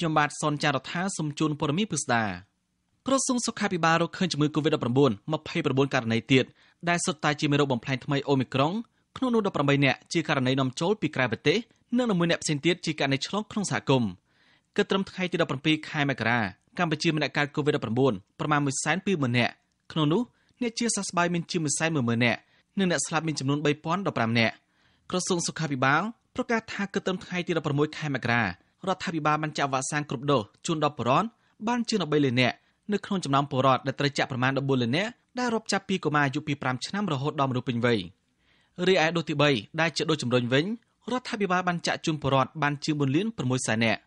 ខ្ញុំបាទសនចាររថាសូមជូនព័ត៌មានពិស្ដាក្រសួងសុខាភិបាលរកឃើញជំងឺ Covid-19 29ករណីទៀតដែលសុទ្ធតែជាមេរោគបំផ្លាញថ្មីអូមីក្រុងក្នុងនោះ18នាក់ជាករណីនាំចូលពីក្រៅប្រទេសនិង11នាក់ផ្សេងទៀតជាករណីឆ្លងក្នុងសហគមន៍គិតត្រឹមថ្ងៃទី17ខែមករាកម្ពុជាមានអ្នកកើត Covid-19 ប្រមាណ120,000នាក់ក្នុងនោះអ្នកជាសះស្បើយមានជាង140,000នាក់និងអ្នកស្លាប់មានចំនួន3,015នាក់ក្រសួងសុខាភិបាលប្រកាសថាគិតត្រឹមថ្ងៃទី16ខែមករារដ្ឋាភិបាលបានចាក់វ៉ាក់សាំងគ្រប់ដូសជូនដល់ប្រជាជនបានជាង13លាននាក់នៅក្នុងចំណោមប្រជាជនដែលត្រូវចាក់ប្រមាណ14លាននាក់ដែលរាប់ចាប់ពីកុមារអាយុពី5ឆ្នាំរហូតដល់មនុស្សពេញវ័យរីឯដូសទី3ដែលជាដូសជំរុញវិញរដ្ឋាភិបាលបានចាក់ជូនប្រជាជនបានជាង4លាន6សែននាក់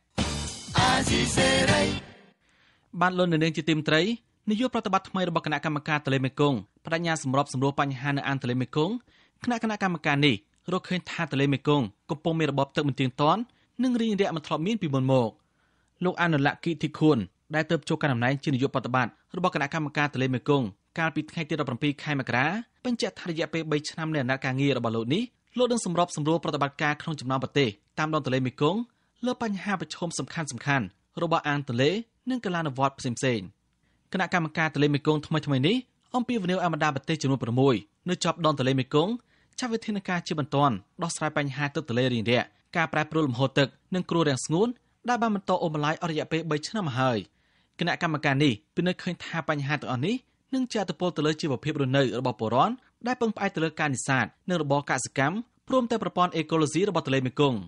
បានលន់នៅនាងជាទីមត្រីនយោបាយប្រតិបត្តិថ្មីរបស់គណៈកម្មការទន្លេមេគង្គបដញ្ញាសម្របសម្រួលបញ្ហានៅអានទន្លេមេគង្គគណៈគណៈកម្មការនេះរកឃើញថាទន្លេមេគង្គកំពុងមានរបបទឹកមិនទៀងទាត់និងរៀងរាក់មិនធ្លាប់មានពីមុនមកលោកអនុលក្ខគិធិខួនដែលទៅជួបកាន់តំណែងជានាយកបប្រតិបត្តិរបស់គណៈកម្មការទន្លេមេគង្គកាលពីថ្ងៃទី17ខែមករាបញ្ជាក់ថារយៈពេល3ឆ្នាំនៃអាណត្តិការងាររបស់លោកនេះលោកនឹងសម្របសម្រួលប្រតិបត្តិការក្នុងចំណោមប្រទេសតាមដងទន្លេមេគង្គលើបញ្ហាប្រឈមសំខាន់សំខាន់របស់អាងទន្លេនិងកីឡានុវត្តផ្សេងៗគណៈកម្មការទន្លេមេគង្គថ្មីថ្មីនេះអំពាវនាវអមដាប្រទេសចំនួន6នៅជាប់ដងទន្លេមេគង្គចាត់វិធានការជាបន្ទាន់ដោះស្រាយបញ្ហាទឹកទន្លេរាងរាក់ការប្រែប្រួលលំហូរទឹកនិងគ្រោះរាំងស្ងួនដែលបានបន្តអូសបន្លាយអស់រយៈពេល3ឆ្នាំមកហើយគណៈកម្មការនេះពិនិត្យឃើញថាបញ្ហាទាំងអស់នេះនឹងជះឥទ្ធិពលទៅលើជីវភាពរស់នៅរបស់ប្រជាពលរដ្ឋដែលពឹងផ្អែកទៅលើការនេសាទនិងរបរកសិកម្មព្រមទាំងប្រព័ន្ធអេកូឡូស៊ីរបស់ទន្លេមេគង្គ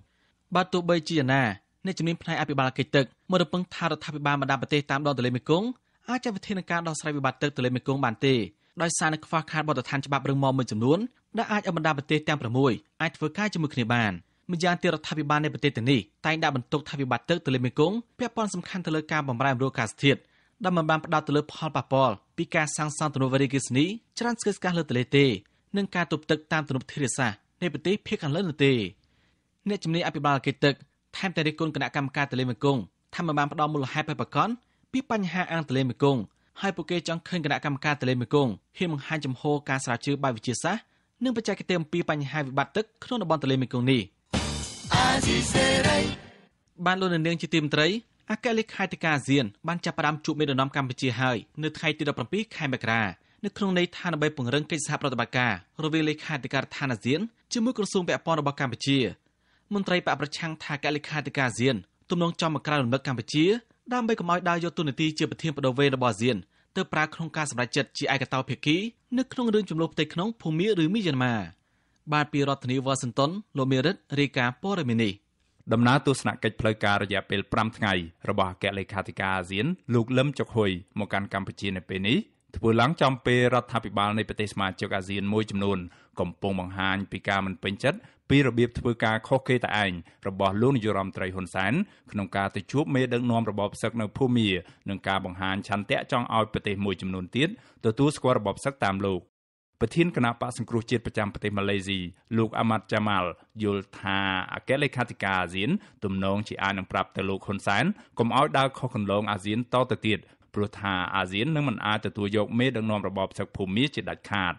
បាទទោះបីជាយ៉ាងណាអ្នកជំនាញផ្នែកអភិបាលកិច្ចទឹកមើលរំពឹងថារដ្ឋាភិបាលបណ្ដាប្រទេសតាមដងទន្លេមេគង្គអាចចាត់វិធានការដោះស្រាយវិបត្តិទឹកទន្លេមេគង្គបានទេដោយសារនៅខ្វះខាតបទដ្ឋានច្បាប់រឹងមាំមួយចំនួនដែលអាចឲ្យបណ្ដាប្រទេសទាំង6អាចធ្វើការជាមួយគ្នាបាន។ម្យ៉ាងទៀតរដ្ឋាភិបាលនៃប្រទេសទាំងនេះតែងដាក់បន្ទុកថាវិបត្តិទឹកទន្លេមេគង្គពាក់ព័ន្ធសំខាន់ទៅលើការបំរែបំរួលអាកាសធាតុដែលមិនបានផ្ដោតទៅលើផលប៉ះពាល់ពីការសាងសង់ទំនប់វារីអគ្គិសនីច្រើនស្គិស្កាស់លើទន្លេទេនិងការទប់ទឹកតាមទំនប់ធារាសាស្ត្រនៃប្រទេសភាគខាងលើនោះទេអ្នកជំនាញអភិបាលកិច្ចទឹកថែមទាំងរិះគន់គណៈកម្មការទន្លេមេគង្គថាមិនបានផ្ដល់មូលហេតុបែបប្រកបពីបញ្ហាអាងទន្លេមេគង្គហើយពួកគេចង់ឃើញគណៈកម្មការទន្លេមេគង្គហ៊ានបង្ហាញចំហការស្រាវជ្រាវបែបវិទ្យាសាស្ត្រនិងបច្ចេកទេសអំពីបញ្ហាវិបត្តិទឹកក្នុងតំបន់ទន្លេមេគង្គនេះស៊ីសេរីបានលោកនាងជាទីមន្ត្រីអគ្គលេខាធិការអាស៊ានបានចាប់ផ្ដើមជួបមេដឹកនាំកម្ពុជាហើយនៅថ្ងៃទី17ខែមករានៅក្នុងន័យថាដើម្បីពង្រឹងកិច្ចសហប្រតិបត្តិការរវាងលេខាធិការដ្ឋានអាស៊ានជាមួយក្រសួងពាក់ព័ន្ធរបស់កម្ពុជាមន្ត្រីបកប្រឆាំងថាកិលេខាធិការអាស៊ាន ទំនងចំមកក្រៅរំលឹកកម្ពុជាដើម្បីកុំឲ្យដើរយកទូនាទីជាប្រធានបដូវេរបស់អាស៊ានទៅប្រើក្នុងការសម្រេចចិត្តជាឯកតោភាគីនៅក្នុងរឿងចំនួនផ្ទៃក្នុងភូមាឬមីយ៉ាន់ម៉ាបាទពីរដ្ឋធានីវ៉ាស៊ីនតោនលោកមេរិតរាយការណ៍ព័ត៌មាននេះដំណើរទស្សនកិច្ចផ្លូវការរយៈពេល5ថ្ងៃរបស់អគ្គលេខាធិការអាស៊ានលោកលឹមចុកហ៊ុយមកកាន់កម្ពុជានៅពេលនេះធ្វើឡើងចំពេលរដ្ឋាភិបាលនៃប្រទេសសមាជិកអាស៊ានមួយចំនួនកំពុងបង្ហាញពីការមិនពេញចិត្តពីរបៀបធ្វើការខុសគេតែឯងរបស់លោកនាយរដ្ឋមន្ត្រីហ៊ុនសែនក្នុងការទៅជួបមេដឹកនាំរបបសឹកនៅភូមានិងការបង្ហាញឆន្ទៈចង់ឲ្យប្រទេសមួយចំនួនទៀតទទួលស្គាល់របបសឹកតាមលោកប្រធានគណៈបកសង្គ្រោះជាតិប្រចាំប្រទេសម៉ាឡេស៊ីលោកអាម៉ាត់ចាម៉ាល់យល់ថាអគ្គលេខាធិការអាស៊ានទំនងជាអាចនឹងប្រាប់ទៅលោកហ៊ុនសែនកុំឲ្យដើរខុសគន្លងអាស៊ាន តទៅទៀតព្រោះថាអាស៊ាននឹងមិនអាចទទួលយកមេដឹកនាំរបបសឹកភូមិជាដាច់ខាត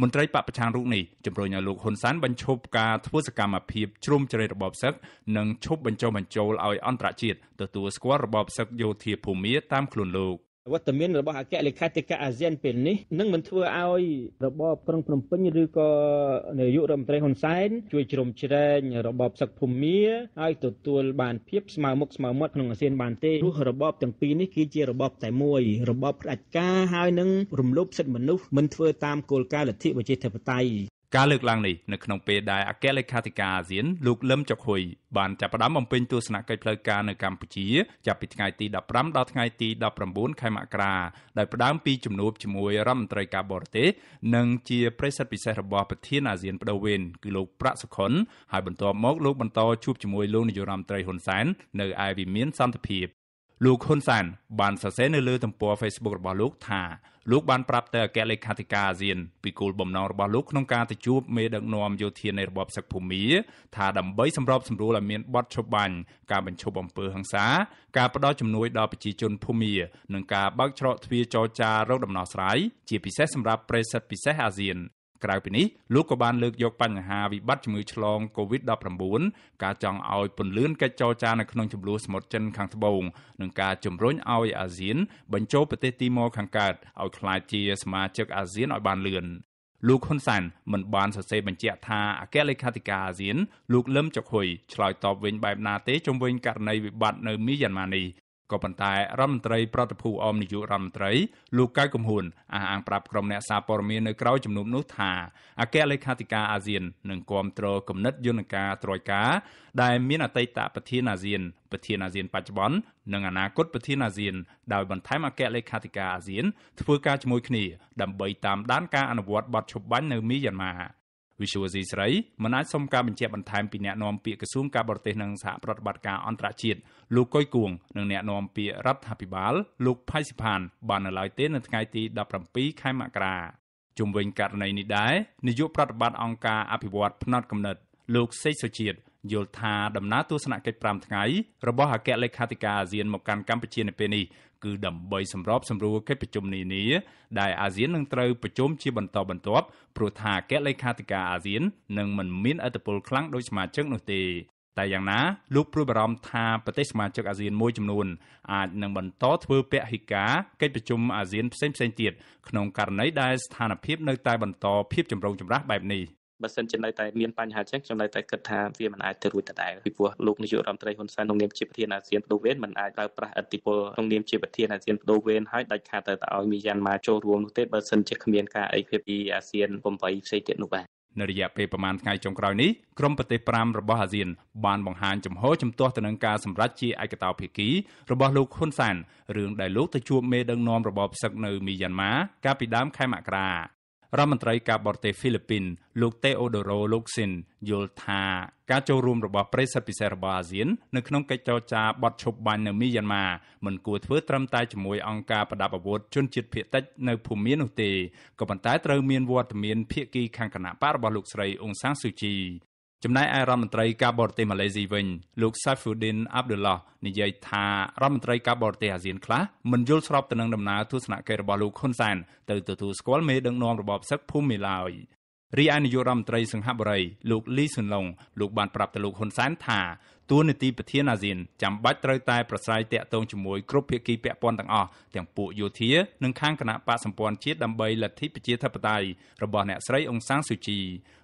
មន្ត្រីបពប្រឆាំងរូបនេះជំរុញឲ្យលោកហ៊ុនសែនបញ្ឈប់ការធ្វើសកម្មភាពជ្រុំជ្រែករបបសឹកនិងឈប់បញ្ចុះបញ្ចូលឲ្យអន្តរជាតិទទួលស្គាល់របបសឹកយោធាភូមិតាមខ្លួនលោកវត្តមានរបស់អគ្គលេខាធិការអាស៊ានពេលនេះនឹងមិនធ្វើឲ្យ របបក្រុងភ្នំពេញឬក៏នាយករដ្ឋមន្ត្រីហ៊ុនសែនជួយជ្រោមជ្រែងរបបសឹកភូមិឲ្យទទួលបានភាពស្មើមុខស្មើមាត់ក្នុងអាស៊ានបានទេព្រោះរបបទាំងពីរនេះគឺជារបបតែមួយ របបផ្ដាច់ការហើយនឹងរំលោភសិទ្ធិមនុស្សមិនធ្វើតាមគោលការណ៍លទ្ធិប្រជាធិបតេយ្យការលើកឡើងនេះនៅក្នុងពេលដែលអគ្គលេខាធិការអាស៊ានលោកលឹមចុកហ៊ុយបានចាប់ផ្ដើមបំពេញទស្សនកិច្ចផ្លូវការនៅកម្ពុជាចាប់ពីថ្ងៃទី15ដល់ថ្ងៃទី19ខែមករាដោយផ្ដើមពីជំនួបជាមួយរដ្ឋមន្ត្រីការបរទេសនិងជាប្រិស័ទពិសេសរបស់ប្រធានអាស៊ានបដូវវេនគឺលោកប្រាក់សុខុនហើយបន្ទាប់មកលោកបន្តជួបជាមួយលោកនាយរដ្ឋមន្ត្រីហ៊ុនសែននៅឯវិមានសន្តិភាពលោកហ៊ុនសែនបានសរសេរនៅលើទំព័រ Facebook របស់លោកថាលោកបានប្រាប់ទៅអគ្គលេខាធិការអាស៊ានពីគោលបំណងរបស់លោកក្នុងការទៅជួបមេដឹកនាំយោធានៃរបបសឹកភូមាថាដើម្បីសម្របសម្រួលឲ្យមានបទឈប់បាញ់ការបញ្ឈប់អំពើហិង្សាការផ្ដល់ជំនួយដល់ប្រជាជនភូមានិងការបើកច្រកទ្វារចរចារកដំណោះស្រាយជាពិសេសសម្រាប់ប្រិសិទ្ធពិសេសអាស៊ានក្រៅពីនេះលោកក៏បានលើកយកបញ្ហាវិបត្តិជំងឺឆ្លង COVID-19 ការចង់ឲ្យពន្លឿនកិច្ចចរចានៅក្នុងចំនួនសមុទ្រចិនខាងត្បូងនិងការជំរុញឲ្យអាស៊ានបញ្ចូលប្រទេសទីម៉ូខាងកើតឲ្យក្លាយជា សមាជិកអាស៊ានឲ្យបានលឿនលោកហ៊ុនសែនមិនបានសរសេរបញ្ជាក់ថាអគ្គលេខាធិការអាស៊ានលោកលឹមចុកហ៊ុយឆ្លើយតបវិញបែបណាទេជំវិញករណីវិបត្តិនៅមីយ៉ាន់ម៉ានេះក៏ប៉ុន្តែរដ្ឋមន្ត្រីប្រតិភូអមនាយករដ្ឋមន្ត្រីលោកកៅកំហួនអះអាងប្រាប់ក្រុមអ្នកសារព័ត៌មាននៅក្រៅជំនុំនោះថាអគ្គលេខាធិការអាស៊ាននឹងគ្រប់គ្រងគណិតយន្តការត្រួយការដែលមានអតីតប្រធានអាស៊ានប្រធានអាស៊ានបច្ចុប្បន្ននិងអនាគតប្រធានអាស៊ានដោយបន្ថែមអគ្គលេខាធិការអាស៊ាន ធ្វើការជាមួយគ្នាដើម្បីតាមដានការអនុវត្តបទឈប់បាញ់នៅមីយ៉ាន់ម៉ាវិសុវស៊ីស្រីមិនអាចសុំការបញ្ជាក់បន្ថែមពីអ្នកនាំពាក្យក្រសួងការបរទេសនិងសហប្រតិបត្តិការអន្តរជាតិលោកកុយគួងនិងអ្នកនាំពាក្យរដ្ឋាភិបាលលោកផៃសិផានបាននៅឡើយទេនៅថ្ងៃទី17ខែមករាជុំវិញករណីនេះដែរនាយក ប្រតិបត្តិអង្គការអភិវឌ្ឍភ្នត់កំណត់លោកសេកសុជាតិយល់ថាដំណើរទស្សនកិច្ច5ថ្ងៃរបស់អគ្គលេខាធិការអាស៊ានមកកាន់កម្ពុជានៅពេលនេះគឺដើម្បីសម្រប សម្រួលកិច្ចប្រជុំនានាដែលអាស៊ាននឹងត្រូវប្រជុំជាបន្តបន្ទាប់ព្រោះថាកិច្ចលេខាធិការអាស៊ាននឹងមិនមានអធិបុលខ្លាំងដោយសមាជិកនោះទេតែយ៉ាងណាលោកព្រួយបារម្ភថាប្រទេសសមាជិកអាស៊ានមួយចំនួនអាចនឹងបន្តធ្វើពហិការកិច្ចប្រជុំអាស៊ានផ្សេងៗទៀតក្នុងករណីដែលស្ថានភាពនៅតែបន្តភាពចម្រូងចម្រាសបែបនេះបើសិនជានៅតែមានបញ្ហាចឹងខ្ញុំនៅតែគិតថាវាមិនអាចទៅរួចដដែលពីព្រោះលោកនាយករដ្ឋមន្ត្រីហ៊ុនសែនក្នុងនាមជាប្រធានអាស៊ានបដូវវេនមិនអាចប្រើប្រាស់អធិបុលក្នុងនាមជាប្រធានអាស៊ានបដូវវេនឲ្យដាច់ខាតទៅតែឲ្យមីយ៉ាន់ម៉ាចូលរួមនោះទេបើសិនជាគ្មានការអីភាពពីអាស៊ាន8ផ្សេងទៀតនោះបាទនៅរយៈពេលប្រមាណថ្ងៃចុងក្រោយនេះក្រុមប្រទេស5របស់អាស៊ានបានបង្ហាញចំហជំទាស់ទៅនឹងការសម្រេចជាឯកតោភាគីរបស់លោកហ៊ុនសែនរឿងដែលលោកទៅជួបមេដឹកនាំរបបផ្សឹកនៅមីយ៉ាន់ម៉ាកាលពីដើមខែមករារដ្ឋមន្ត្រីការបរទេសហ្វីលីពីន លោកតេអូដូរ៉ូលូកស៊ីនយល់ថាការចូលរួមរបស់ប្រិស័ទពិសេសរបស់អាស៊ាននៅក្នុងកិច្ចចរចាបត់ឈប់បាញ់នៅមីយ៉ាន់ម៉ាមិនគួរធ្វើត្រឹមតែជាមួយអង្គការប្រដាប់អាវុធជនជាតិភៀតតិចនៅភូមានោះទេក៏ប៉ុន្តែត្រូវមានវត្តមានភាគីខាងគណបករបស់លោកស្រីអ៊ុងសាំងស៊ូជីចំណែកឯរដ្ឋមន្ត្រីការបរទេសម៉ាឡេស៊ីវិញលោក Saifuddin Abdullah និយាយថារដ្ឋមន្ត្រីការបរទេសអាស៊ានខ្លះមិនយល់ស្របទៅនឹងដំណើរទស្សនកិច្ចរបស់លោកហ៊ុនសែនទៅទទួលស្គាល់មេដឹកនាំរបបសឹកភូមិឡើយរីឯនាយករដ្ឋមន្ត្រីសិង្ហបុរី លោកលីសុនឡុងលោកបានប្រាប់ទៅលោកហ៊ុនសែនថាទួលនីតិប្រធានអាស៊ានចាំបាច់ត្រូវតែប្រស្រ័យទាក់ទងជាមួយគ្រប់ភាគីពាក់ព័ន្ធទាំងអស់ទាំងពួកយោធានិងខាងគណៈបកសម្ព័ន្ធជាតិដើម្បីលទ្ធិប្រជាធិបតេយ្យរបស់អ្នកស្រីអ៊ុងសានស៊ូជី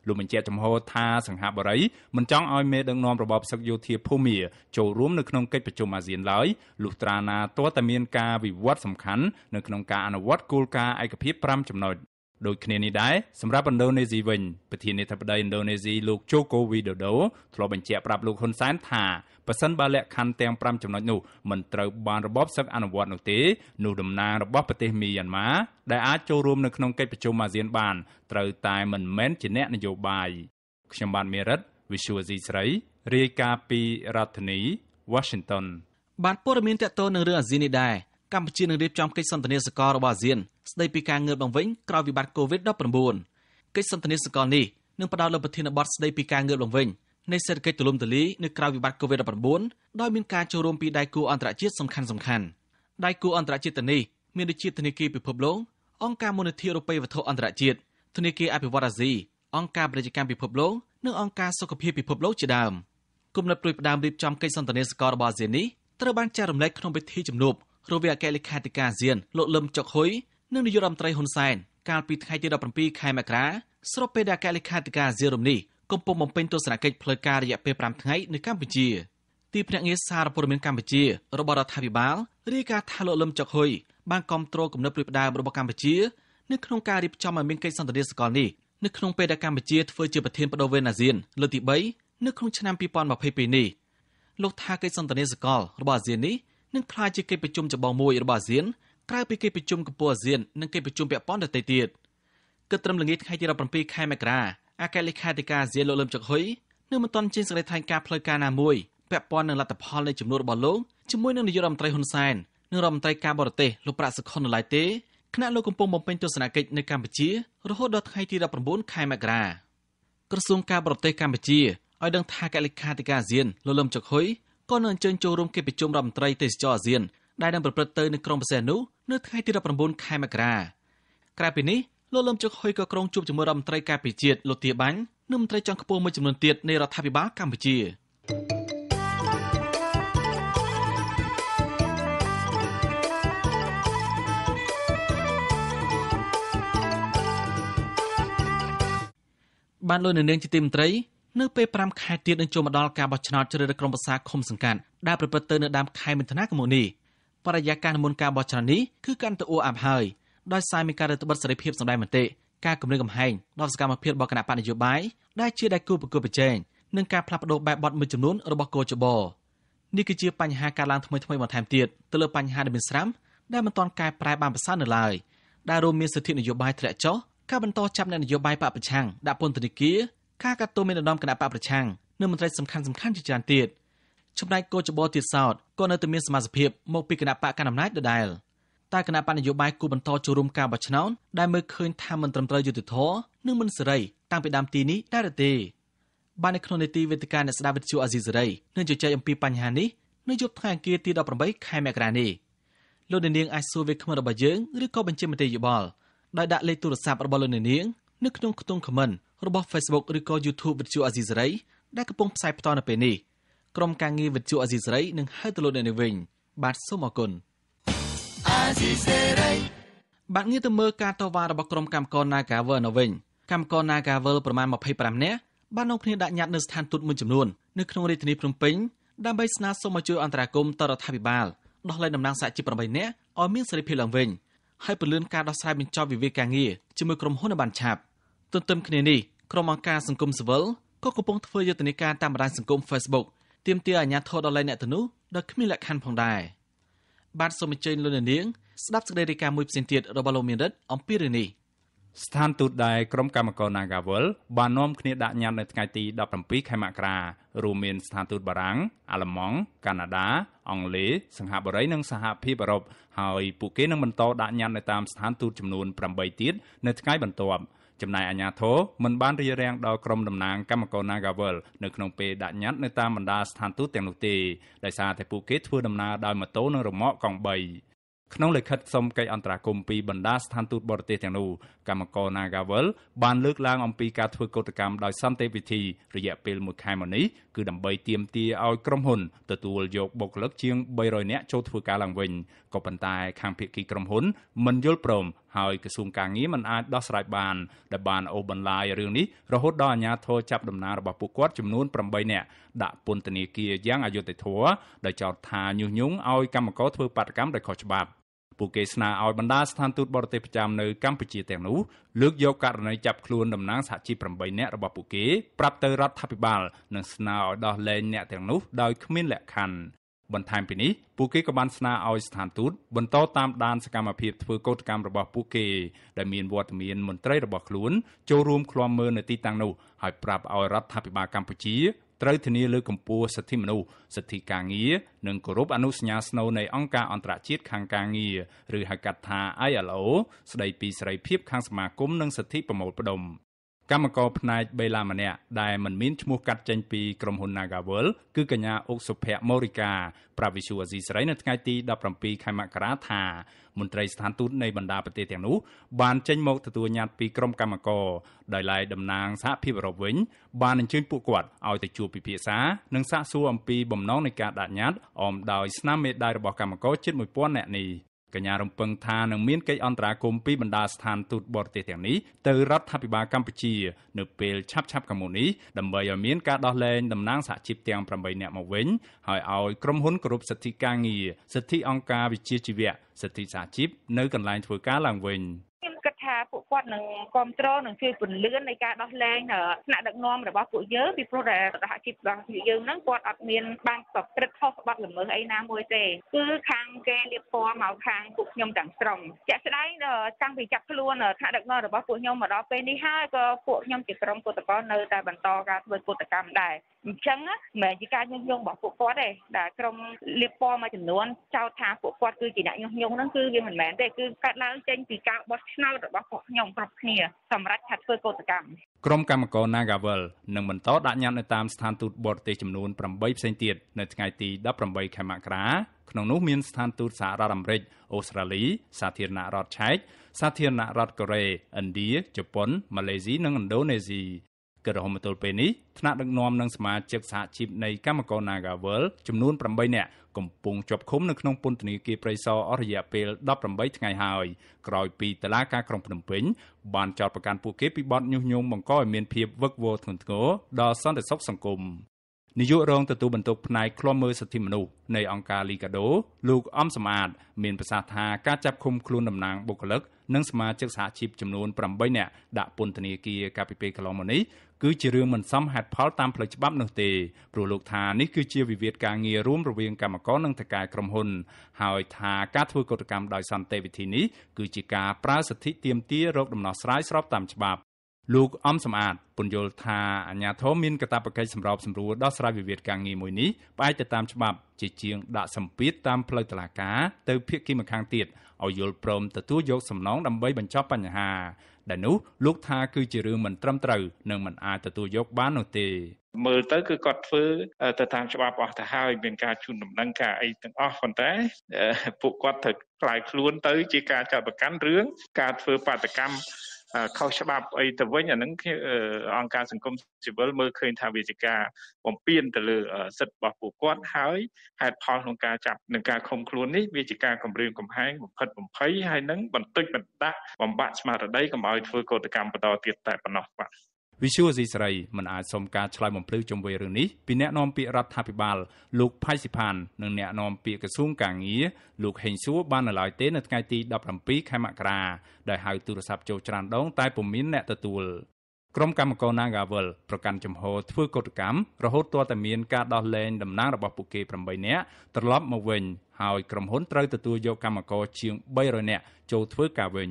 លោកបញ្ជាក់ចំហថាសង្ហបុរីមិនចង់ឲ្យមេដឹកនាំរបបសឹកយោធាភូមាចូលរួមនៅក្នុងកិច្ចប្រជុំអាស៊ានឡើយលុះត្រាណាទាល់តែមានការវិវត្តសំខាន់នៅក្នុងការអនុវត្តគោលការណ៍ឯកភាព5ចំណុចដូចគ្នានេះដែរសម្រាប់ឥណ្ឌូនេស៊ីវិញប្រធានាធិបតីឥណ្ឌូនេស៊ីលោកជូកូវីដូដូធ្លាប់បញ្ជាក់ប្រាប់លោកហ៊ុនសែនថាបើសិនបើលក្ខខណ្ឌទាំង5ចំណុចនោះមិនត្រូវបានរបបសឹកអនុវត្តនោះទេនោះដំណើររបស់ប្រទេសមីយ៉ាន់ម៉ាដែលអាចចូលរួមនៅក្នុងកិច្ចប្រជុំអាស៊ាន បានត្រូវតែមិនមែនជាអ្នក នយោបាយខ្ញុំបានមេរិត Visual C ស្រីរាយការណ៍ពីរដ្ឋធានី Washington បាទព័ត៌មានតកតទៅនឹងរឿងអាស៊ាននេះដែរកម្ពុជានឹងរៀបចំកិច្ចសន្ទនាសកលរបស់អាស៊ានស្ដីពីការងើបឡើងវិញក្រោយវិបត្តិ COVID-19 កិច្ចសន្ទនាសកលនេះនឹងផ្ដោតលើប្រធានបទស្ដីពីការងើបឡើងវិញនៃសេដ្ឋកិច្ចទូលំទូលាយនៅក្រៅវិបត្តិ COVID-19 ដោយមានការចូលរួមពីដៃគូអន្តរជាតិសំខាន់ៗដៃគូអន្តរជាតិទាំងនេះមានដូចជាធនាគារពិភពលោកអង្គការមូលនិធិអរូបិយវត្ថុអន្តរជាតិធនាគារអភិវឌ្ឍន៍អាស៊ីអង្គការពាណិជ្ជកម្មពិភពលោកនិងអង្គការសុខភាពពិភពលោកជាដើមគំនិតព្រួយផ្ដើមរៀបចំកិច្ចសន្ទនាសកលរបស់អាស៊ាននេះត្រូវបានចែករំលែកក្នុងពិធីជំនួបរវាងអគ្គលេខាធិការអាស៊ានលោកលឹមចុកហ៊ុយនិងនាយករដ្ឋមន្ត្រីហ៊ុនសែនកាលពីថ្ងៃទី17ខែមករាស្របពេលដែលអគ្គលេខាធិការអាស៊ានរំនេះកំពុងបំពេញទស្សនកិច្ចផ្លូវការរយៈពេល5ថ្ងៃនៅកម្ពុជាទីភ្នាក់ងារសារព័ត៌មានកម្ពុជារបស់រដ្ឋាភិបាលរាយការណ៍ថាលោកលឹមចុកហ៊ុយបានគ្រប់គ្រងគំនិតព្រួយផ្ដើមរបស់កម្ពុជានៅក្នុងការរៀបចំឲ្យមានកិច្ចសន្ទនាសកលនេះនៅក្នុងពេលដែលកម្ពុជាធ្វើជាប្រធានបដូវវេនអាស៊ានលើកទី3នៅក្នុងឆ្នាំ2022នេះលោកថាកិច្ចសន្ទនាសកលរបស់អាស៊ាននេះនឹងក្លាយជាកិច្ចប្រជុំចម្បងមួយរបស់អាស៊ានក្រៅពីកិច្ចប្រជុំកម្ពុជាអាស៊ាននិងកិច្ចប្រជុំពាក់ព័ន្ធដទៃទៀតគិតត្រឹមល្ងាចថ្ងៃទី17ខែមករាអគ្គលេខាធិការអាស៊ានលោកលឹមចុកហ៊ុយនៅមិនទាន់ចេញសេចក្តីថ្លែងការណ៍ផ្លូវការណាមួយពាក់ព័ន្ធនឹងលទ្ធផលនៃចំនួនរបស់លោកជាមួយនឹងនាយករដ្ឋមន្ត្រីហ៊ុនសែននិងរដ្ឋមន្ត្រីការបរទេសលោកប្រាក់សុខុននៅឡើយទេគណៈលោកកំពុងបំពេញទស្សនកិច្ចនៅកម្ពុជារហូតដល់ថ្ងៃទី19ខែមករាក្រសួងការបរទេសកម្ពុជាឲ្យដឹងថាកិលេខាធិការអាស៊ានលោកលឹមចុកហ៊ុយក៏នឹងអញ្ជើញចូលរួមកិច្ចប្រជុំរដ្ឋមន្ត្រីទេសចរអាស៊ាន ដែលនឹងប្រព្រឹត្តទៅនៅក្រុងប្រសេះនោះនៅថ្ងៃទី19ខែមករាក្រៅពីនេះលោកលឹមជឹកហ៊ុយក៏ក្រុងជួបជាមួយរដ្ឋមន្ត្រីការពារជាតិលោកទាបាញ់និងមន្ត្រីចុងខ្ពស់មួយចំនួនទៀតនៃរដ្ឋាភិបាលកម្ពុជាបានលោកនៅនាងជាទីមន្ត្រីនៅពេល5ខែទៀតនឹងចូលមកដល់ការបោះឆ្នោតជ្រើសរើសក្រុមប្រឹក្សាឃុំសង្កាត់ដែលប្រព្រឹត្តទៅនៅដើមខែមិថុនាឆ្នាំនេះបរិយាកាសមុនការបោះឆ្នោតនេះគឺកាន់តែអ៊ូអាប់ហើយដោយសារមានការរឹតបន្តឹងសេរីភាពសម្ដែងមតិការគម្រាមកំហែងដល់សកម្មភាពរបស់គណៈបកនយោបាយដែលជាដៃគូប្រកួតប្រជែងនិងការផ្លាស់ប្តូរបែបបទមួយចំនួនរបស់កោចបនេះគឺជាបញ្ហាការឡើងថ្មីថ្មីបន្ថែមទៀតទៅលើបញ្ហាដែលមានស្រាប់ដែលមិនទាន់កែប្រែបានប្រសើរនៅឡើយដែលរួមមានសិទ្ធិនយោបាយធ្លាក់ចុះការបន្តចាប់អ្នកនយោបាយបពប្រឆាំងដាក់ពន្ធនាគារការកាត់ទោសមានដំណំគណៈបកប្រឆាំងនិងមន្ត្រីសំខាន់សំខាន់ជាច្រើនទៀតចំណែកកោចបោទៀតសោតក៏នៅតែមានសមាជិកមកពីគណៈបកកណ្ដាលអំណាចដដែលតែគណៈបកនយោបាយគូបន្តចូលរួមការបោះឆ្នោតដែលមើលឃើញថាមិនត្រឹមត្រូវយុត្តិធម៌និងមិនសេរី តាំងពីដើមទីនេះដែរទេ បាននៅក្នុងនេតិវេទិកាអ្នកស្ដាប់វិទ្យុអាស៊ីសេរីនឹងជជែកអំពីបញ្ហានេះនៅយប់ថ្ងៃអង្គារទី18ខែមករានេះលោកនាងអាចសួរវាគ្មិនរបស់យើងឬក៏បញ្ជាមតិយោបល់ដោយដាក់លេខទូរស័ព្ទរបស់លោកនាងនៅក្នុងខ្ទង់ comment របស់ Facebook ឬក៏ YouTube វិទ្យុអាស៊ីសេរីដែលកំពុងផ្សាយផ្ទាល់នៅពេលនេះក្រុមការងារវិទ្យុអាស៊ីសេរីនឹងហៅទៅលោកអ្នកនាងវិញបាទសូមអរគុណអាស៊ីសេរីបាទងាកទៅមើលការតវ៉ារបស់ក្រុមកម្មករ Nagavel នៅវិញកម្មករ Nagavel ប្រមាណ25នាក់បាននាំគ្នាដាក់ញត្តិនៅស្ថានទូតមួយចំនួននៅក្នុងរាជធានីភ្នំពេញដើម្បីស្នើសុំឲ្យជួយអន្តរាគមន៍ទៅរដ្ឋាភិបាលដោះលែងតំណែងសហជីព8នាក់ឲ្យមានសេរីភាពឡើងវិញហើយពលឿនការដោះស្រាយបញ្ចប់វិវាទការងារជាមួយក្រុមហ៊ុនបានឆាប់ទន្ទឹមគ្នានេះក្រុមអង្គការសង្គមស៊ីវិលក៏កំពុងធ្វើយុទ្ធនាការតាមបណ្ដាញសង្គម Facebook ទាមទារអាជ្ញាធរដល់លែងអ្នកទនោះដោយគ្មានលក្ខខណ្ឌផងដែរបាទសូមអញ្ជើញលោកនាងស្ដាប់សេចក្តីរាយការណ៍មួយផ្សេងទៀតរបស់លោកមានរិទ្ធអំពីរឿងនេះស្ថានទូតដែរក្រុមកម្មករ Nagawal បាននាំគ្នាដាក់ញត្តិនៅថ្ងៃទី17ខែមករារួមមានស្ថានទូតបារាំងអាល្លឺម៉ង់កាណាដាអង់គ្លេសសិង្ហបុរីនិងសហភាពអឺរ៉ុបហើយពួកគេនឹងបន្ត ដាក់ញត្តិនៅតាមស្ថានទូតចំនួន8ទៀតនៅថ្ងៃបន្ទាប់។ចំណែកអាជ្ញាធរមិនបានរារាំងដល់ក្រុមតំណាង កម្មករ Nagavel នៅក្នុងពេលដាក់ញត្តិនៅតាមបណ្ដាស្ថានទូតទាំងនោះទេដោយសារតែពួកគេធ្វើដំណើរដោយម៉ូតូនិងរមាក់កង់3ក្នុងលិខិតសុំកិច្ចអន្តរាគមន៍ពីបណ្ដាស្ថានទូតបរទេសទាំងនោះកម្មករ Nagavel បានលើកឡើងអំពីការធ្វើកោតកម្មដោយសន្តិវិធីរយៈពេល1ខែមកនេះគឺដើម្បីទាមទារឲ្យក្រុមហ៊ុនទទួលយកបុគ្គលិកជាង300នាក់ចូលធ្វើការឡើងវិញក៏ប៉ុន្តែខាងភាគីក្រុមហ៊ុនមិនយល់ព្រមហើយក្រសួងការងារមិនអាចដោះស្រាយបានដែលបានអូបន្លាយរឿងនេះរហូតដល់អាជ្ញាធរចាប់ដំណើររបស់ពួកគាត់ចំនួន8នាក់ដាក់ពន្ធនាគារយ៉ាងអយុត្តិធម៌ដោយចោទថាញុះញង់ឲ្យកម្មករធ្វើបាតកម្មដោយខុសច្បាប់ពួកគេស្នើឲ្យបណ្ដាស្ថានទូតបរទេសប្រចាំនៅកម្ពុជាទាំងនោះលើកយកករណីចាប់ខ្លួនតំណាងសហជីព8នាក់របស់ពួកគេប្រាប់ទៅរដ្ឋាភិបាល និងស្នើឲ្យដោះលែងអ្នកទាំងនោះដោយគ្មានលក្ខខណ្ឌបន្ថែមពីនេះពួកគេក៏បានស្នើឲ្យស្ថានទូតបន្តតាមដានសកម្មភាពធ្វើកោតកម្មរបស់ពួកគេដែលមានវត្តមានមន្ត្រីរបស់ខ្លួនចូលរួមឃ្លាំមើលនៅទីតាំងនោះហើយប្រាប់ឲ្យរដ្ឋាភិបាលកម្ពុជាត្រូវធានាលើកម្ពស់សិទ្ធិមនុស្សសិទ្ធិការងារនិងគោរពអនុសញ្ញាស្នូលនៃអង្គការអន្តរជាតិខាងការងារឬហៅកាត់ថា ILO ស្ដីពីសេរីភាពខាងសមាគមនិងសិទ្ធិប្រមូលផ្ដុំកម្មករផ្នែកបេឡាម្នាក់ដែលមិនមានឈ្មោះកាត់ចេញពីក្រុមហ៊ុន Nagavel គឺកញ្ញាអុកសុភ័ក្រមូរិកាប្រាវិសុអាស៊ីសេរីនៅថ្ងៃទី17ខែមករាថាមន្ត្រីស្ថានទូតនៃបណ្ដាប្រទេសទាំងនោះបានចេញមកទទួលញត្តិពីក្រុមកម្មករដោយឡែកតំណាងសហភាពអឺរ៉ុបវិញបានអញ្ជើញពួកគាត់ឲ្យទៅជួបពិភាក្សានិងសាកសួរអំពីបំណងនៃការដាក់ញត្តិអមដោយស្នាមមេដៃរបស់កម្មករជិត1000នាក់នេះកញ្ញារំពឹងថានឹងមានកិច្ចអន្តរាគមន៍ពីបណ្ដាស្ថានទូតបរទេសទាំងនេះទៅរដ្ឋាភិបាលកម្ពុជានៅពេលឆាប់ឆាប់ខាងមុខនេះដើម្បីឲ្យមានការដោះលែងតំណាងសហជីពទាំង8នាក់មកវិញហើយឲ្យក្រុមហ៊ុនគោរពសិទ្ធិការងារសិទ្ធិអង្គការវិជាជីវៈសិទ្ធិសហជីពនៅកន្លែងធ្វើការឡើងវិញថាពួកគាត់នឹងគ្រប់គ្រងនិងជួយពន្លឿននៃការដោះលែងថ្នាក់ដឹកនាំរបស់ពួកយើងពីព្រោះតែសហជីពរបស់ពួកយើងហ្នឹងគាត់អត់មានបានប្រព្រឹត្តខុសច្បាប់ល្មើសអីណាមួយទេគឺខាងគេលៀបពណ៌មកខាងពួកខ្ញុំទាំងស្រុងជាក់ស្ដែងតាំងពីចាប់ខ្លួនថ្នាក់ដឹកនាំរបស់ពួកខ្ញុំមកដល់ពេលនេះហើយក៏ពួកខ្ញុំជាក្រុមពលករនៅតែបន្តការធ្វើពលកម្មដែរអញ្ចឹងមិនមែនជាការញុះញង់របស់ពួកគាត់ទេដែលក្រុមលៀបពណ៌មួយចំនួនចោទថាពួកគាត់គឺជាអ្នកញុះញង់ហ្នឹងគឺវាមិនមែនទេគឺកើតឡើងចេញពីការបោះឆ្នោតរបស់ពួកខ្ញុំគ្រប់គ្នាសម្រាប់ថាធ្វើកោតកម្មក្រុមកម្មករ Nagavel នឹងបន្តដាក់ញត្តិនៅតាមស្ថានទូតបរទេសចំនួន8ផ្សេងទៀតនៅថ្ងៃទី18ខែមករាក្នុងនោះមានស្ថានទូតសហរដ្ឋអាមេរិកអូស្ត្រាលីសាធារណរដ្ឋឆែកសាធារណរដ្ឋកូរ៉េឥណ្ឌាជប៉ុនម៉ាឡេស៊ីនិងឥណ្ឌូនេស៊ីគិតរហូតមកទល់ពេលនេះថ្នាក់ដឹកនាំនិងសមាជិកសហជីពនៃកម្មករ Nagavel ចំនួន8នាក់កំពុងជាប់ឃុំនៅក្នុងពន្ធនាគារព្រៃសរអស់រយៈពេល18ថ្ងៃហើយក្រោយពីតឡាការក្រុងភ្នំពេញបានចោទប្រកាន់ពួកគេពីបទញុះញង់បង្កឲ្យមានភាពវឹកវរធ្ងន់ធ្ងរដល់សន្តិសុខសង្គមនាយករងទទួលបន្ទុកផ្នែកឃ្លាំមើលសិទ្ធិមនុស្សនៃអង្គការ Liga do លោកអំសំអាតមានប្រសាសន៍ថាការចាប់ឃុំខ្លួនតំណាងបុគ្គលិកនិងសមាជិកសហជីពចំនួន8នាក់ដាក់ពន្ធនាគារកាលពីពេលកន្លងមកនេះគឺជារឿងមិនសមហេតុផលតាមផ្លូវច្បាប់នោះទេព្រោះលោកថានេះគឺជាវិវាទការងាររួមរវាងគណៈកម្មការនិងថៅកែក្រុមហ៊ុន ហើយថាការធ្វើកតកម្មដោយសន្តិវិធីនេះគឺជាការប្រើសិទ្ធិទាមទាររកដំណោះស្រាយស្របតាមច្បាប់លោកអំសំអាតពន្យល់ថាអាញាធមមានកាតព្វកិច្ចសម្របសម្រួលដោះស្រាយវិវាទការងារមួយនេះផ្អែកទៅតាមច្បាប់ជាជាងដាក់សម្ពាធតាមផ្លូវតុលាការទៅភាគីម្ខាងទៀតឲ្យយល់ព្រមទទួលយកសំណងដើម្បីបញ្ចប់បញ្ហា ដែលនោះលោកថា គឺជារឿងមិនត្រឹមត្រូវនិងមិនអាចទទួលយកបាននោះទេ មើលទៅគឺគាត់ធ្វើទៅតាមច្បាប់ អស់ទៅហើយមានការជូនដំណឹងការអីទាំងអស់ប៉ុន្តែពួកគាត់ត្រូវក្លាយខ្លួនទៅ ជាការចាត់បង្កាន់រឿងការធ្វើបាតកម្មខុសច្បាប់អីទៅវិញអាហ្នឹងអង្គការសង្គមស៊ីវិលមើលឃើញថាវាជាការបំពានទៅលើ សិទ្ធិរបស់ពួកគាត់ហើយហេតុផលក្នុងការចាប់និងការឃុំខ្លួននេះវាជាការគំរាមកំហែងបំផិត បំភ័យហើយនឹងបន្តិចបន្តដាក់បំបាក់ស្មារតីកុំឲ្យធ្វើកោតកម្មបន្តទៀតតែប៉ុណ្ណោះបាទវិសុវអេស្រីមិនអាចសុំការឆ្លើយបំភ្លឺជុំវិញរឿងនេះពីអ្នកនាំពាក្យរដ្ឋាភិបាល លោកផៃសិផាននិងអ្នកនាំពាក្យក្រសួងកាងារលោកហេងសួរបាននៅឡើយទេនៅថ្ងៃទី17ខែមករាដែលហៅទូរស័ព្ទចូលច្រានដងតែពុំមានអ្នកទទួលក្រុមកម្មករ Nagavel ប្រកាន់ចំហធ្វើកតកម្មរហូតទាល់តែមានការដោះលែងតំណែងរបស់ពួកគេ8នាក់ត្រឡប់មកវិញហើយក្រុមហ៊ុនត្រូវទទួលយកកម្មករជាង300នាក់ចូលធ្វើការវិញ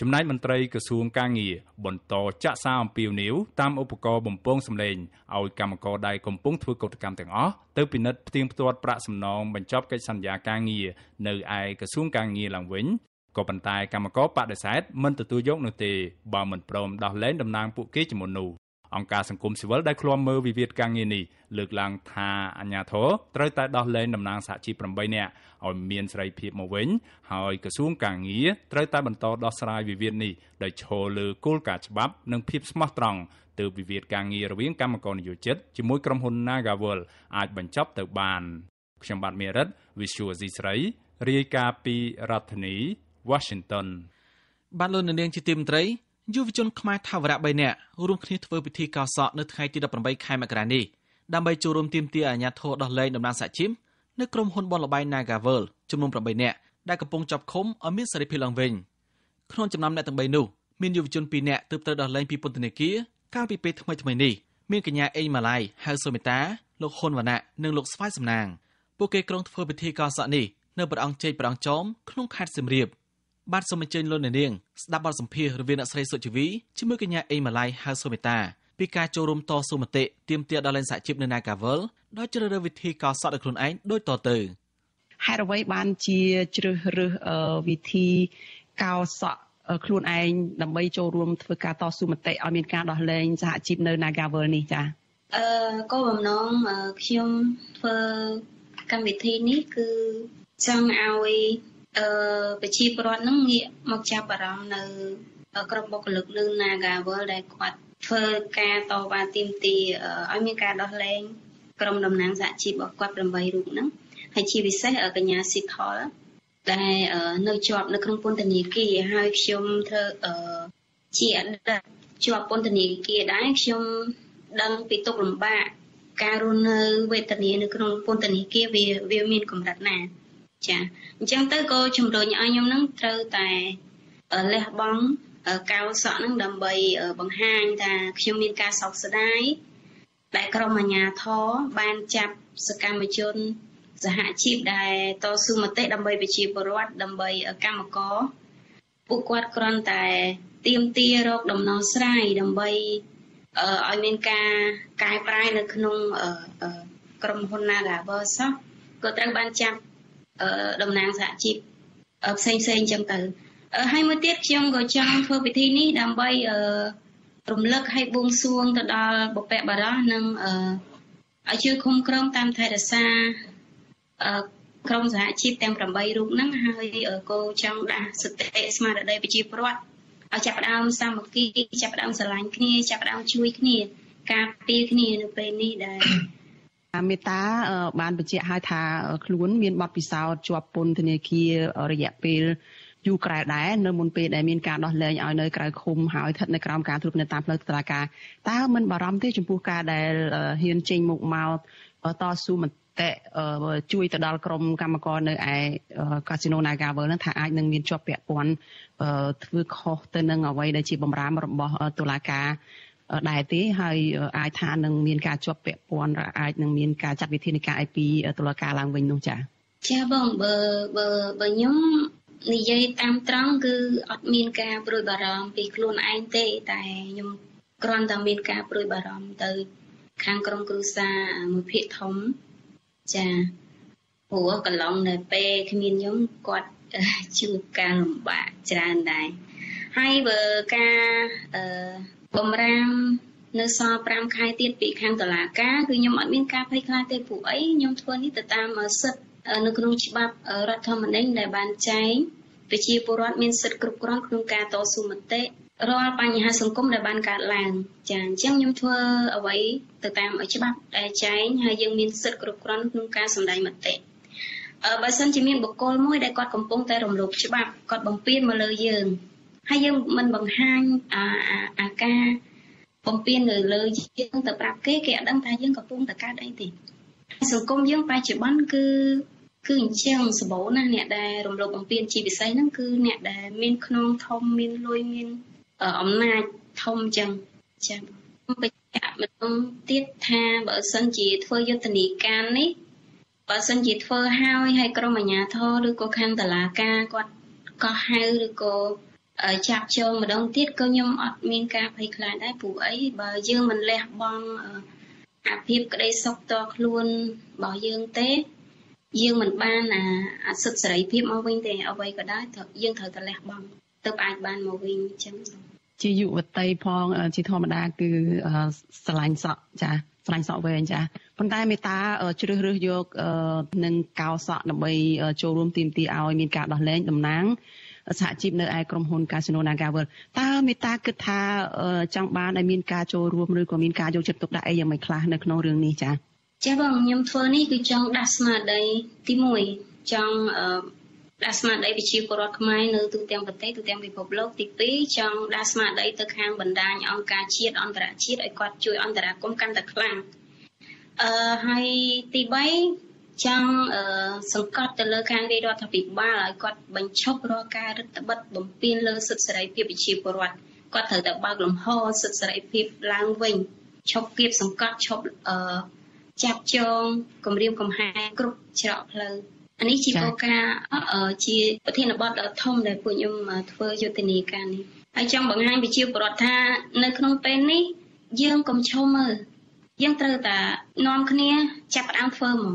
ចំណែកមន្ត្រីក្រសួងកាងារបន្តចាក់សារអំពាវនាវតាមឧបករណ៍បំពងសម្លេងឲ្យកម្មករដែលកំពុងធ្វើកោតកម្មទាំងអស់ទៅពិនិត្យផ្ទៀងផ្ទាត់ប្រាក់សំណងបញ្ចប់កិច្ចសន្យាកាងារនៅឯក្រសួងកាងារឡើងវិញក៏ប៉ុន្តែកម្មករបដិសេធមិនទទួលយកនោះទេបើមិនព្រមដោះលែងតំណែងពួកគេជំនុននោះអង្គការសង្គមស៊ីវិលដែលឃ្លាំមើលវិវាទការងារនេះលើកឡើងថាអាញាធរត្រូវតែដោះលែងតំណាងសហជីព8នាក់ឲ្យមានសេរីភាពមកវិញហើយក្រសួងការងារត្រូវតែបន្តដោះស្រាយវិវាទនេះដោយឈលលើគោលការណ៍ច្បាប់និងភាពស្មោះត្រង់ទើបវិវាទការងាររវាងគណៈកម្មការនយោជិតជាមួយក្រុមហ៊ុន Nagawal អាចបញ្ចប់ទៅបានខ្ញុំបាទមេរិត Visual C ស្រីរាយការណ៍ពីរដ្ឋធានី Washington បាទលោកនាងជាទីមេត្រីយុវជនខ្មែរថាវរៈ3នាក់រួមគ្នាធ្វើពិធីកោសក់នៅថ្ងៃទី18ខែមករានេះដើម្បីចូលរួមទាមទារអាជ្ញាធរដោះលែងតំណាងសហជីពនៅក្រុមហ៊ុនបនលបៃ Nagavel ចំនួន8នាក់ដែលកំពុងចាប់ឃុំឲ្យមានសេរីភាពឡើងវិញក្នុងចំណោមអ្នកទាំង3នោះមានយុវជន2នាក់ទើបត្រូវដោះលែងពីពន្ធនាគារកាលពីពេលថ្មីថ្មីនេះមានកញ្ញាអេងម៉ាឡៃហៅសូមេតាលោកហ៊ុនវណ្ណៈនិងលោកស្វាយសំណាងពួកគេក្រុងធ្វើពិធីកោសក់នេះនៅព្រះអង្គជ័យព្រះអង្គចោមក្នុងខេត្តសៀមរាប។បាទសូមអញ្ជើញលោកអ្នកនាងស្ដាប់បទសម្ភាសន៍រវាងអ្នកស្រីសុជីវីជាមួយកញ្ញាអេម៉ាឡៃហៅសុមេតាពីការចូលរួមតស៊ូមតិទាមទារដល់លែងសហជីពនៅ Nagavel ដោយជ្រើសរើសវិធីកោសត់ដោយខ្លួនឯងដូចតទៅហេតុអ្វីបានជាជ្រើសរើសវិធីកោសត់ខ្លួនឯងដើម្បីចូលរួម ធ្វើការតស៊ូមតិឲ្យមានការដោះលែងសហជីពនៅ Nagavel នេះចា៎អឺក៏បំណងខ្ញុំធ្វើកម្មវិធីនេះ គឺចង់ឲ្យអឺប្រជាពលរដ្ឋនឹងងាកមកចាប់អារម្មណ៍នៅក្រុមបុគ្គលិកលើ Naga World ដែលគាត់ធ្វើការតវ៉ាទាមទារឲ្យមានការដោះលែងក្រុមតំណាងសហជីពរបស់គាត់8រូបហ្នឹងហើយជាពិសេសកញ្ញាស៊ីថលដែលនៅជាប់នៅក្នុងពន្ធនាគារហើយខ្ញុំធ្វើជាអតីតជាប់ពន្ធនាគារដែរខ្ញុំដឹងពីទុកលំបាកការរស់នៅវេទនានៅក្នុងពន្ធនាគារវាវាមានកម្រិតណាចាអញ្ចឹងទៅក៏ជំរុញឲ្យខ្ញុំនឹងត្រូវតែលះបង់កៅសក់នឹងដើម្បីបង្ហាញថាខ្ញុំមានការសោកស្ដាយដែលក្រុមអាជ្ញាធរបានចាប់សកម្មជន សហជីពដែលតស៊ូមតិដើម្បីប្រជាពលរដ្ឋដើម្បីកម្មករពួកគាត់គ្រាន់តែទៀមទារោគដំណោះស្រាយដើម្បីឲ្យមានការកែប្រែនៅក្នុងក្រុមហ៊ុន Nagaverse ក៏ត្រូវបានចាប់តំណាងសហជីពផ្សេងផ្សេងចឹងទៅហើយមួយទៀតខ្ញុំក៏ចង់ធ្វើពិធីនេះដើម្បីរំលឹកឲ្យបួងសួងទៅដល់បពៈបារោះនិងឲ្យជួយគុំក្រងតាមថែរក្សាក្រុមសហជីពទាំង8រូបហ្នឹងហើយក៏ចង់ដាស់សតិស្មារតីប្រជាពលរដ្ឋឲ្យចាប់ផ្ដើមសាមគ្គីចាប់ផ្ដើមស្រឡាញ់គ្នាចាប់ផ្ដើមជួយគ្នាការពារគ្នានៅពេលនេះដែលមេតាបានបញ្ជាក់ឲ្យថាខ្លួនមានបទពិសោធន៍ជាប់ពន្ធនាគារ រយៈពេលយូរក្រែដែរនៅមុនពេលដែលមានការដោះលែងឲ្យនៅក្រៅឃុំហើយស្ថិតនៅក្រោមការត្រួតពិនិត្យតាមផ្លូវតុលាការតើមិនបារម្ភទេចំពោះការដែលហ៊ានចេញមុខមកតស៊ូមតិជួយទៅដល់ក្រុមកម្មករនៅឯកាស៊ីណូ Nagavel នឹងថាអាចនឹងមានជាប់ពាក់ព័ន្ធធ្វើខុសទៅនឹងអ្វីដែលជាបំរាមរបស់តុលាការដែរទេ ហើយអាចថានឹងមានការជាប់ពាក់ព័ន្ធឬអាច នឹងមាន ការចាត់វិធានការឲ្យពីតុលាការឡើងវិញនោះចា៎ចាបងបើបើបើខ្ញុំនិយាយតាមត្រង់គឺអត់មានការព្រួយបារម្ភពី ខ្លួនឯងទេ តែខ្ញុំគ្រាន់តែមានការព្រួយបារម្ភទៅ ខាងក្រុមគ្រួសារមួយភាគធំចាព្រោះកន្លងនៅពេលគ្មានខ្ញុំគាត់ជួបការលំបាកច្រើនដែរហើយបើការអឺបំរាមនៅសល់5ខែទៀតពីខាងតុលាការគឺខ្ញុំអត់មានការភ័យខ្លាចទេពួកអីខ្ញុំធ្វើនេះទៅតាមសិទ្ធិនៅក្នុងច្បាប់ រដ្ឋធម្មនុញ្ញដែលបានចែងប្រជាពលរដ្ឋមានសិទ្ធិគ្រប់គ្រាន់ក្នុងការតស៊ូមតិរាល់បញ្ហាសង្គមដែលបានកើតឡើងចាអញ្ចឹងខ្ញុំធ្វើអ្វីទៅតាមច្បាប់ដែលចែងហើយយើងមានសិទ្ធិគ្រប់គ្រាន់ក្នុងការសម្ដែងមតិបើសិនជាមានបុគ្គលមួយដែលគាត់កំពុងតែរំលោភច្បាប់គាត់បំពានមកលើយើងហើយយើងមិនបង្ហាញអាការបំពេញនៅលើយើងទៅប្រាប់គេគេអត់ដឹងថាយើងកំពុងតកើតអីទេសង្គមយើងបច្ចុប្បន្នគឺគឺអញ្ចឹងសម្បូរណាស់អ្នកដែលរំលោភបំពានជាពិសេសហ្នឹងគឺអ្នកដែលមានខ្នងធំមានលុយមានអំណាចធំអញ្ចឹងចា៎បច្ចៈម្ដងទៀតថាបើសិនជាធ្វើយុទ្ធនាការនេះបើសិនជាធ្វើហើយហើយក្រុមអាជ្ញាធរឬក៏ខាងតឡាការគាត់ក៏ហៅឬក៏ចាប់ចូលម្ដងទៀតក៏ខ្ញុំអត់មានការភ័យខ្លាចដែរព្រោះអីបើយើងមិនលះបង់អាភិបក្តីសុខតខ្លួនរបស់យើងទេយើងមិនបានអាអាសិទ្ធសេរីភាពមកវិញទេអ្វីក៏ដោយយើងត្រូវតែលះបង់ទើបអាចបានមកវិញអញ្ចឹងជាយុវតីផងជាធម្មតាគឺស្រឡាញ់សក់ចាស្រឡាញ់សក់វែងចាប៉ុន្តែមេតាជ្រើសរើសយកនឹងកោសក់ដើម្បីចូលរួមទីមទីឲ្យមានការដោះលែងតំណាងសហជីពនៅឯក្រុមហ៊ុន Casino Nagavel តើមេតាគិតថាចង់បានឲ្យមានការចូលរួមឬក៏មានការយកចិត្តទុកដាក់អីយ៉ាងម៉េចខ្លះនៅក្នុងរឿងនេះចា៎ចាបងខ្ញុំធ្វើនេះគឺចង់ដាស់ស្មារតីទី1ចង់ដាស់ស្មារតីប្រជាពលរដ្ឋខ្មែរនៅទូទាំងប្រទេសទូទាំងពិភពលោកទី2ចង់ដាស់ស្មារតីទៅខាងបណ្ដាញអង្គការជាតិអន្តរជាតិឲ្យគាត់ជួយអន្តរាគមន៍កាន់តែខ្លាំងអឺហើយទី3ចឹងសង្កត់ទៅលើខាងរាជរដ្ឋាភិបាលឲ្យគាត់បញ្ឈប់រាល់ការរឹតបន្តឹងបំពានលើសិទ្ធិសេរីភាពប្រជាពលរដ្ឋគាត់ត្រូវតែបើកលំហសិទ្ធិសេរីភាពឡើងវិញឈប់គៀបសង្កត់ឈប់អឺចាប់ចងគម្រាមកំហែងគ្រប់ច្រកផ្លូវអានេះជាគោលការណ៍ជាប្រធានបទដ៏ធំដែលពួកខ្ញុំធ្វើយុទ្ធនាការនេះហើយចង់បង្ហាញប្រជាពលរដ្ឋថានៅ ក្នុងពេលនេះយើងកុំឈប់មើលយើងត្រូវតែនាំគ្នា ចាប់ផ្ដើមធ្វើហ្មង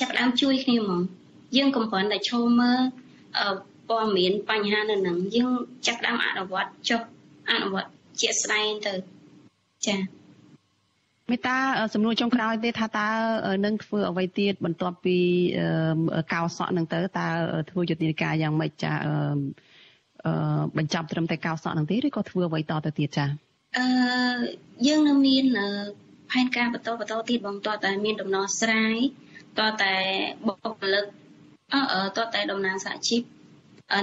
ចាប់ដើមជួយគ្នាហ្មងយើងកំពុងតែឈរមើលព័ត៌មានបញ្ហានៅនឹងយើងចាប់ដើមអនុវត្តចុះអនុវត្តជាក់ស្ដែងទៅចា៎មេតាសំណួរចុងក្រោយទេថាតើនឹងធ្វើអ្វីទៀតបន្ទាប់ពីកោសក់នឹង ទៅតើធ្វើយុទ្ធនាការយ៉ាងម៉េចចាបញ្ចប់ត្រឹមតែកោសក់នឹងទេឬក៏ធ្វើអ្វីតទៅទៀតចាអឺយើងនៅមានផែនការបន្តបន្តទៀតបងតើតែមាន ដំណោះស្រាយតតែបុគ្គលិកអឺតតែតំណាងសហជីព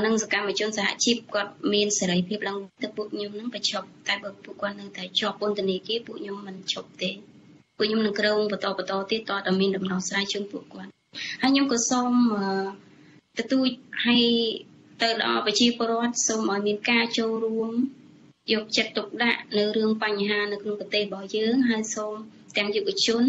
និងសកម្មជនសហជីពគាត់មានសេរីភាពឡើងទៅពួកខ្ញុំនឹងប្រឈប់តែបើពួកគាត់នៅតែជាប់ពន្ធនាគារពួកខ្ញុំមិនឈប់ទេពួកខ្ញុំនឹងក្រងបន្តបន្តទៀតតតែមានដំណោះស្រាយជូនពួកគាត់ហើយខ្ញុំក៏សូមទទូចឲ្យទៅដល់ប្រជាពលរដ្ឋសូមឲ្យមានការចូលរួមយកចិត្តទុកដាក់នៅរឿងបញ្ហានៅក្នុងប្រទេសរបស់យើងហើយសូមទាំងយុវជន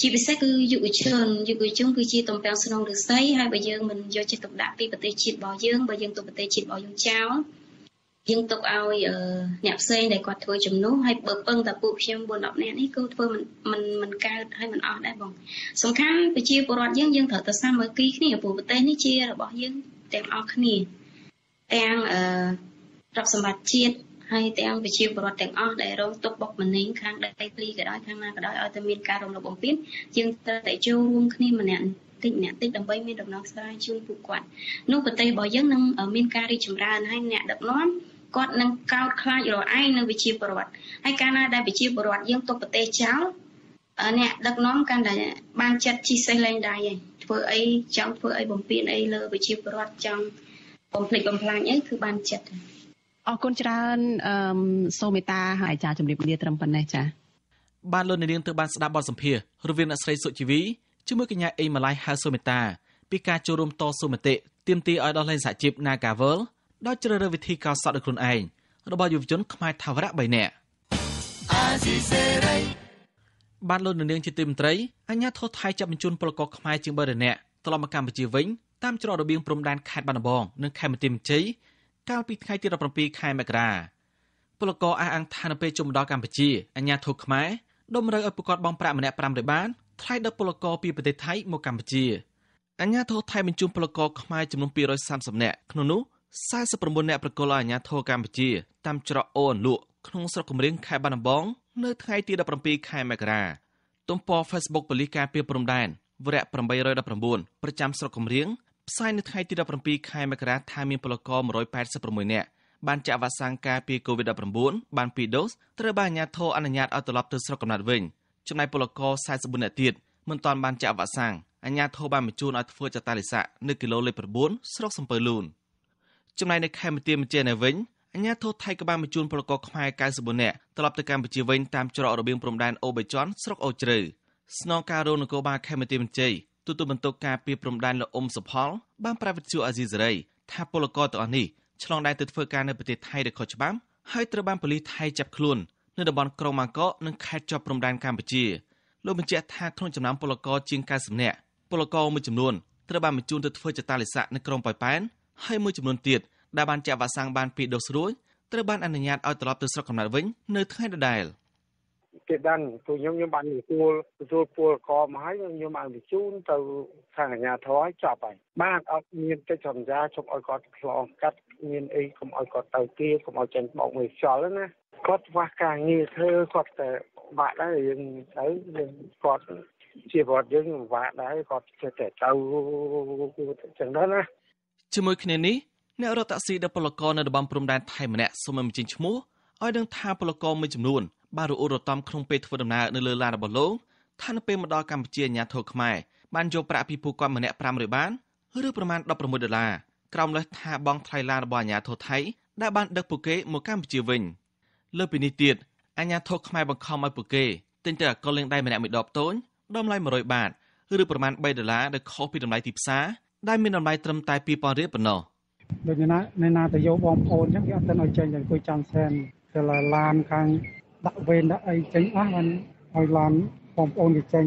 ជាពិសេសគឺយុវជនយុវជនគឺជាតំពាំងស្នងឫស្សីហើយបើយើងមិនយកចិត្តទុកដាក់ពីប្រទេសជាតិរបស់យើងបើយើងទុកប្រទេសជាតិរបស់យើងចោលយើងទុកឲ្យអ្នកផ្សេងដែលគាត់ធ្វើចំនួនហើយបើពឹងតែពួកខ្ញុំ4 10នាក់នេះគឺធ្វើមិនមិនមិនកើតហើយមិនអស់ដែរបងសំខាន់ប្រជាពលរដ្ឋយើងយើងត្រូវតែសាមគ្គីគ្នាព្រោះប្រទេសនេះជារបស់យើងទាំងអស់គ្នាទាំងអឺទ្រព្យសម្បត្តិជាតិហើយទាំងវិជាពរដ្ឋទាំងអស់ដែលរងទុកបុកម្នេញខាងដីភ្លីក៏ដោយខាងណាក៏ដោយឲ្យតែមានការរំលោភបំពានជាងត្រូវតែចូលរួមគ្នាម្នាក់តិចម្នាក់តិចដើម្បីមានដំណោះស្រាយជូនពួកគាត់នោះប្រទេសរបស់យើងនឹងមានការរីកចម្រើនហើយអ្នកដឹកនាំគាត់នឹងកោតខ្លាចរឯងនៅវិជាពរដ្ឋហើយកាលណាដែលវិជាពរដ្ឋយើងទុកប្រទេសចោលអ្នកដឹកនាំកាន់តែបានចិត្តជីសេះលែងដៃហើយធ្វើអីចង់ធ្វើអីបំពេញអីលើវិជាពរដ្ឋចង់បំភ្លេចបំផ្លាញអីគឺបានចិត្តហើយអរគុណច្រើនអឺសូមេតាហើយអាចារ្យជំរាបលាត្រឹមប៉ុណ្ណេះចាបានលោកនាងទើបបានស្ដាប់បទសម្ភាសន៍រវាងអ្នកស្រីសុជីវីជាមួយកញ្ញាអេម៉ាឡៃហៅសូមេតាពីការចូលរួមតស៊ូមតិទាមទារឲ្យដោះលែងសហជីព Nagavel ដោយជ្រើសរើសវិធីកោសសក់ដោយខ្លួនឯងរបស់យុវជនខ្មែរថាវរៈ3នាក់បានលោកនាងជាទីមន្ត្រីអាជ្ញាធរថៃចាប់បញ្ជូនពលករខ្មែរជាង300នាក់ត្រឡប់មកកម្ពុជាវិញតាមច្រករបៀងព្រំដែនខេត្តបាត់ដំបងនិងខេត្តបន្ទាយមានជ័យកាលពីថ្ងៃទី17ខែមករាពលករអះអាងថានៅពេលជុំដល់កម្ពុជាអាញាធូខ្មែរតម្រូវឲ្យពួកគាត់បង់ប្រាក់ម្នាក់500បាតថ្លៃដល់ពលករពីប្រទេសថៃមកកម្ពុជាអាញាធូថៃបញ្ជូនពលករខ្មែរចំនួន230នាក់ក្នុងនោះ49នាក់ប្រកល់ឲ្យអាញាធូកម្ពុជាតាមច្រកអូនលក់ក្នុងស្រុកគំរាមខេត្តបាត់ដំបងនៅថ្ងៃទី17ខែមករាទំព័រ Facebook ប៉ូលីសការពារព្រំដែនវរៈ819ប្រចាំស្រុកគំរាមផ្សាយនៅថ្ងៃទី17ខែមករាថាមានពលករ186នាក់បានចាក់វ៉ាក់សាំងការពារ COVID-19 បាន2ដូសត្រូវបានអាជ្ញាធរអនុញ្ញាតឲ្យត្រឡប់ទៅស្រុកកំណើតវិញចំណែកពលករ44នាក់ទៀតមិនទាន់បានចាក់វ៉ាក់សាំងអាជ្ញាធរបានបញ្ជូនឲ្យធ្វើចតាលិស័កនៅគីឡូលេខ9ស្រុកសំពើលូនចំណែកនៅខេមរទាមជានៅវិញអាញាធរថៃក៏បានបញ្ជូនពលករខ្មែរ94នាក់ត្រឡប់ទៅកម្ពុជាវិញតាមច្រករបៀងព្រំដែនអូបេចន់ស្រុកអូជ្រៅស្នងការរងនគរបាលខេមរទាមជ័យទទួលបន្ទុកការពីព្រំដែនលោកអ៊ុំសុផលបានប្រាវិទ្យាអាស៊ីសេរីថាពលករទាំងអស់នេះឆ្លងដែនទៅធ្វើការនៅប្រទេសថៃដោយខុសច្បាប់ហើយត្រូវបានប៉ូលីសថៃចាប់ខ្លួននៅតំបន់ក្រុងម៉ាកកនិងខេត្តជាប់ព្រំដែនកម្ពុជាលោកបញ្ជាក់ថាក្នុងចំណោមពលករជាង90នាក់ពលករមួយចំនួនត្រូវបានបញ្ជូនទៅធ្វើចតាលិស័កនៅក្រុងប៉ោយប៉ែនហើយមួយចំនួនទៀតដែលបានចាក់វ៉ាក់សាំងបានពីដូសរួចត្រូវបានអនុញ្ញាតឲ្យត្រឡប់ទៅស្រុកកំណើតវិញនៅថ្ងៃដដែល។គេដឹងព្រោះខ្ញុំខ្ញុំបានទទួលទទួលពលករមកហើយខ្ញុំបានបញ្ជូនទៅឋានអាជ្ញាធរឲ្យចប់ហើយបាទអត់មានកិច្ចសន្យាជុំឲ្យគាត់ឆ្លងកាត់មានអីកុំឲ្យគាត់ទៅទីកុំឲ្យចេញបោកមួយខ្យល់ណាគាត់ខ្វះការងារធ្វើគាត់តែបាក់ដែរយើងទៅយើងគាត់ជាប្រវត្តិយើងពិបាកដែរគាត់ចេះតែទៅចឹងដែរណាជាមួយគ្នានេះអ្នករត់តាក់ស៊ីដល់ពលករនៅតំបន់ព្រំដែនថៃម្នាក់សូមបញ្ចេញឈ្មោះឲ្យដឹងថាពលករមួយចំនួនបានរអ៊ូរទាំក្នុងពេលធ្វើដំណើរនៅលើឡានរបស់លោកថានៅពេលមកដល់កម្ពុជាអាញាធរខ្មែរបានយកប្រាក់ពីពួកគាត់ម្នាក់500បានឬប្រមាណ16ដុល្លារក្រោមលេសថាបងថ្លៃឡានរបស់អាញាធរថៃដែលបានដឹកពួកគេមកកម្ពុជាវិញ លើពីនេះទៀតអាញាធរខ្មែរបង្ខំឲ្យពួកគេទិញទៅអាកុលលេងដៃម្នាក់មួយដបតូចតម្លៃ100បាតឬប្រមាណ3ដុល្លារដែលខុសពីតម្លៃទីផ្សារដែលមានតម្លៃត្រឹមតែ2000រៀលប៉ុណ្ណោះដូចណានៅណាទៅយកបងប្អូនអញ្ចឹងគេអត់ទៅឲ្យចេញតែអង្គុយចាំសែនទៅឡានខាងដាក់វេនដាក់អីចេញអស់បានឲ្យឡានបងប្អូនគេចេញ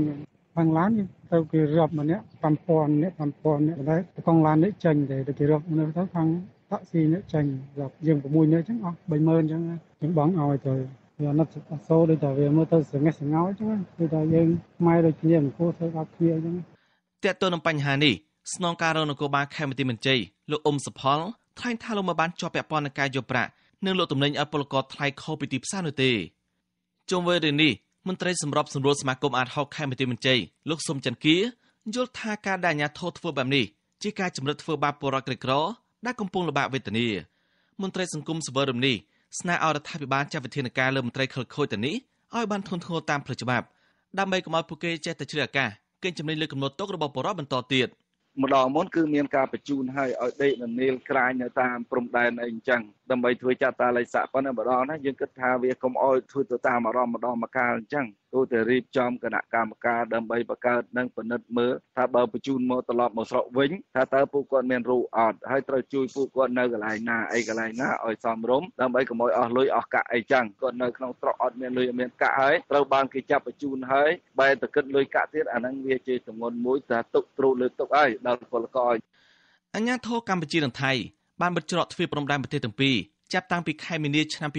ខាងឡានទៅគេរាប់ម្នាក់5000នាក់5000នាក់ដែរកងឡាននេះចេញទេទៅគេរាប់នៅទៅខាងតាក់ស៊ីនេះចេញរាប់យើង6នាក់អញ្ចឹងអស់30000អញ្ចឹងយើងបងឲ្យទៅវាណិតអសូរដូចតែវាមើលទៅស្ងេះស្ងោចហ្នឹងដូចតែយើងខ្មែរដូចគ្នាមិនគួរធ្វើបាបគ្នាអញ្ចឹងតើតើនឹងបញ្ហានេះស្នងការរនគរបាលខេមរទីមន្ជ័យលោកអ៊ុំសុផលថ្លែងថាលោកមិនបានជាប់ពាក់ព័ន្ធនឹងការយកប្រាក់និងលោកតំណែងអពលករថ្លៃខុសពីទីផ្សារនោះទេជុំវិញរឿងនេះមន្ត្រីសម្របសម្រួលសមាគមអាតហុកខេមរៈមន្ត្រីលោកសុំចន្ទគាយល់ថាការដែលអាញាធរធ្វើបែបនេះជាការចម្រិតធ្វើបាបពលរដ្ឋក្រីក្រដែលកំពុងលំបាកវេទនាមន្ត្រីសង្គមសវរមនេះស្នើឲ្យរដ្ឋាភិបាលចាត់វិធានការលើមន្ត្រីខិលខូចទៅនេះឲ្យបានធ្ងន់ធ្ងរតាមផ្លូវច្បាប់ដើម្បីកុំឲ្យពួកគេចេះតែជ្រើអាកាសកេងចំណេញលើកំណត់ទុករបស់ពលរដ្ឋបន្តទៀតម្ដងមុនគឺមានការបញ្ជូនឲ្យឲ្យដេកនៅនីលក្រាញនៅតាមព្រំដែនអីអញ្ចឹងដើម្បីធ្វើចតាល័យស័កប៉ុន្តែម្ដងណាយើងគិតថាវាកុំអោយធ្វើទៅតាមអារម្មណ៍ម្ដងមកកាលអញ្ចឹងគួរតែរៀបចំគណៈកម្មការដើម្បីបង្កើតនិងពិនិត្យមើលថាបើបញ្ជូនមកត្រឡប់មកស្រុកវិញថាតើពួកគាត់មានរូអត់ហើយត្រូវជួយពួកគាត់នៅ កន្លែងណាអីកន្លែងណាឲ្យសមរម្យដើម្បីកុំឲ្យអស់លុយអស់កាក់អីចឹងគាត់នៅក្នុងស្រុកអត់មានលុយអត់មានកាក់ហើយត្រូវបានគេចាប់បញ្ជូនហើយបែរទៅគិតលុយកាក់ទៀតអាហ្នឹងវាជាទម្ងន់មួយថាទុកទ្រូលើទុកហើយដល់ពលករអញ្ញាធរកម្ពុជានិងថៃបានបិទច្រកទ្វារព្រំដែនប្រទេសទាំងពីរចាប់តាំងពីខែមីនាឆ្នាំ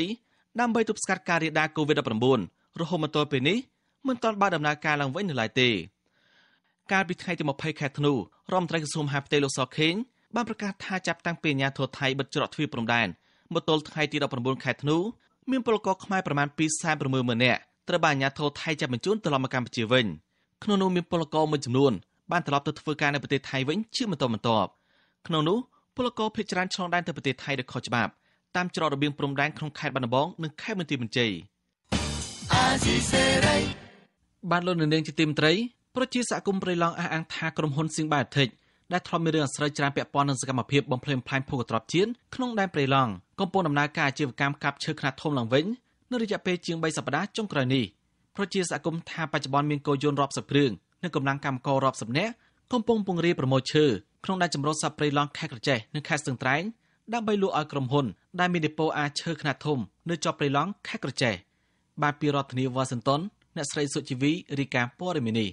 2020ដើម្បីទប់ស្កាត់ការរាលដាល COVID-19 រហូតមកទល់ពេលនេះមិនទាន់បានដំណើរការឡើងវិញនៅឡើយទេកាលពីថ្ងៃទី20ខែធ្នូរដ្ឋមន្ត្រីក្រសួងមហាផ្ទៃលោកសខេងបានប្រកាសថាចាប់តាំងពីអាញាធរថៃបិទច្រកទ្វារព្រំដែនមកទល់ថ្ងៃទី19ខែធ្នូមានពលករខ្មែរប្រមាណ240,000នាក់ត្រូវបានអាញាធរថៃចាប់បញ្ជូនត្រឡប់មកកម្ពុជាវិញក្នុងនោះមានពលករមួយចំនួនបានត្រឡប់ទៅធ្វើការនៅប្រទេសថៃវិញជាបន្តបន្ទាប់ក្នុងនោះពលករភេកច្រើនឆ្លងដែនទៅប្រទេសថៃដោយខុសច្បាប់តាមច្រករបៀងព្រំដែនក្នុងខេត្តបាត់ដំបងនិងខេត្តបន្ទាយមានជ័យបានលោកនាងជាទីមន្ត្រីប្រជាសហគមន៍ព្រៃឡង់អះអាងថាក្រុមហ៊ុនសៀងបាអាធិចដែលធ្លាប់មានរឿងអាស្រូវច្រើនពាក់ព័ន្ធនឹងសកម្មភាពបំផ្លិចបំផ្លាញភូកត្របជាតិក្នុងដែនព្រៃឡង់កំពុងដំណើរការអាជីវកម្មកាប់ឈើខ្នាតធំឡើងវិញនៅរយៈពេលជាង3សប្តាហ៍ចុងក្រោយនេះប្រជាសហគមន៍ថាបច្ចុប្បន្នមានកោយន្តរាប់សិបគ្រឿងនិងកម្លាំងកម្មកររាប់សិបនាក់កំពុងពង្រាយប្រមូលឈើក្នុងដែនចម្រុះសត្វព្រៃឡង់ខេត្តក្រចេះនិងខេត្តស្ទឹងត្រែងដើម្បីលក់ឲ្យក្រុមហ៊ុនដែលមានដេប៉ូអាឈើខ្នាតធំនៅជាប់ព្រៃឡង់ខេត្តក្រចេះបានពីរដ្ឋធានីវ៉ាស៊ីនតោនអ្នកស្រីសុជីវីរាយការណ៍ព័ត៌មាននេះ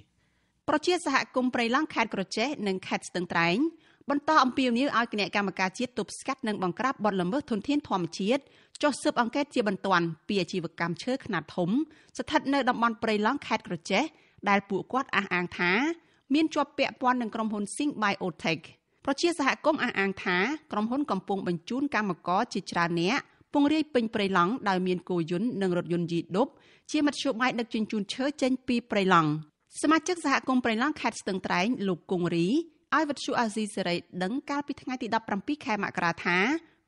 ប្រជាសហគមន៍ព្រៃឡង់ខេត្តក្រចេះនិងខេត្តស្ទឹងត្រែងបន្តអំពាវនាវឲ្យគណៈកម្មការជាតិទប់ស្កាត់និងបង្ក្រាបបទល្មើសធនធានធម្មជាតិចុះស៊ើបអង្កេតជាបន្ទាន់ពីអាជីវកម្មឈើខ្នាតធំស្ថិតនៅតំបន់ព្រៃឡង់ខេត្តក្រចេះដែលពួកគាត់អះអាងថាមានជាប់ពាក់ព័ន្ធនឹងក្រុមហ៊ុន Sing Biotech ប្រជាសហគមន៍អះអាងថាក្រុមហ៊ុនកំពុងបញ្ជូនកម្មករជាច្រើននាក់ពង្រាយពេញព្រៃឡង់ដោយមានគោយន្តនិងរថយន្តយីដប់ជាមធ្យោបាយដឹកជញ្ជូនឈើចេញពីព្រៃឡង់សមាជិកសហគមន៍ព្រៃឡង់ខេត្តស្ទឹងត្រែងលោកគង់រីឲ្យវិទ្យុអាស៊ីសេរីដឹងកាលពីថ្ងៃទី17ខែមករាថា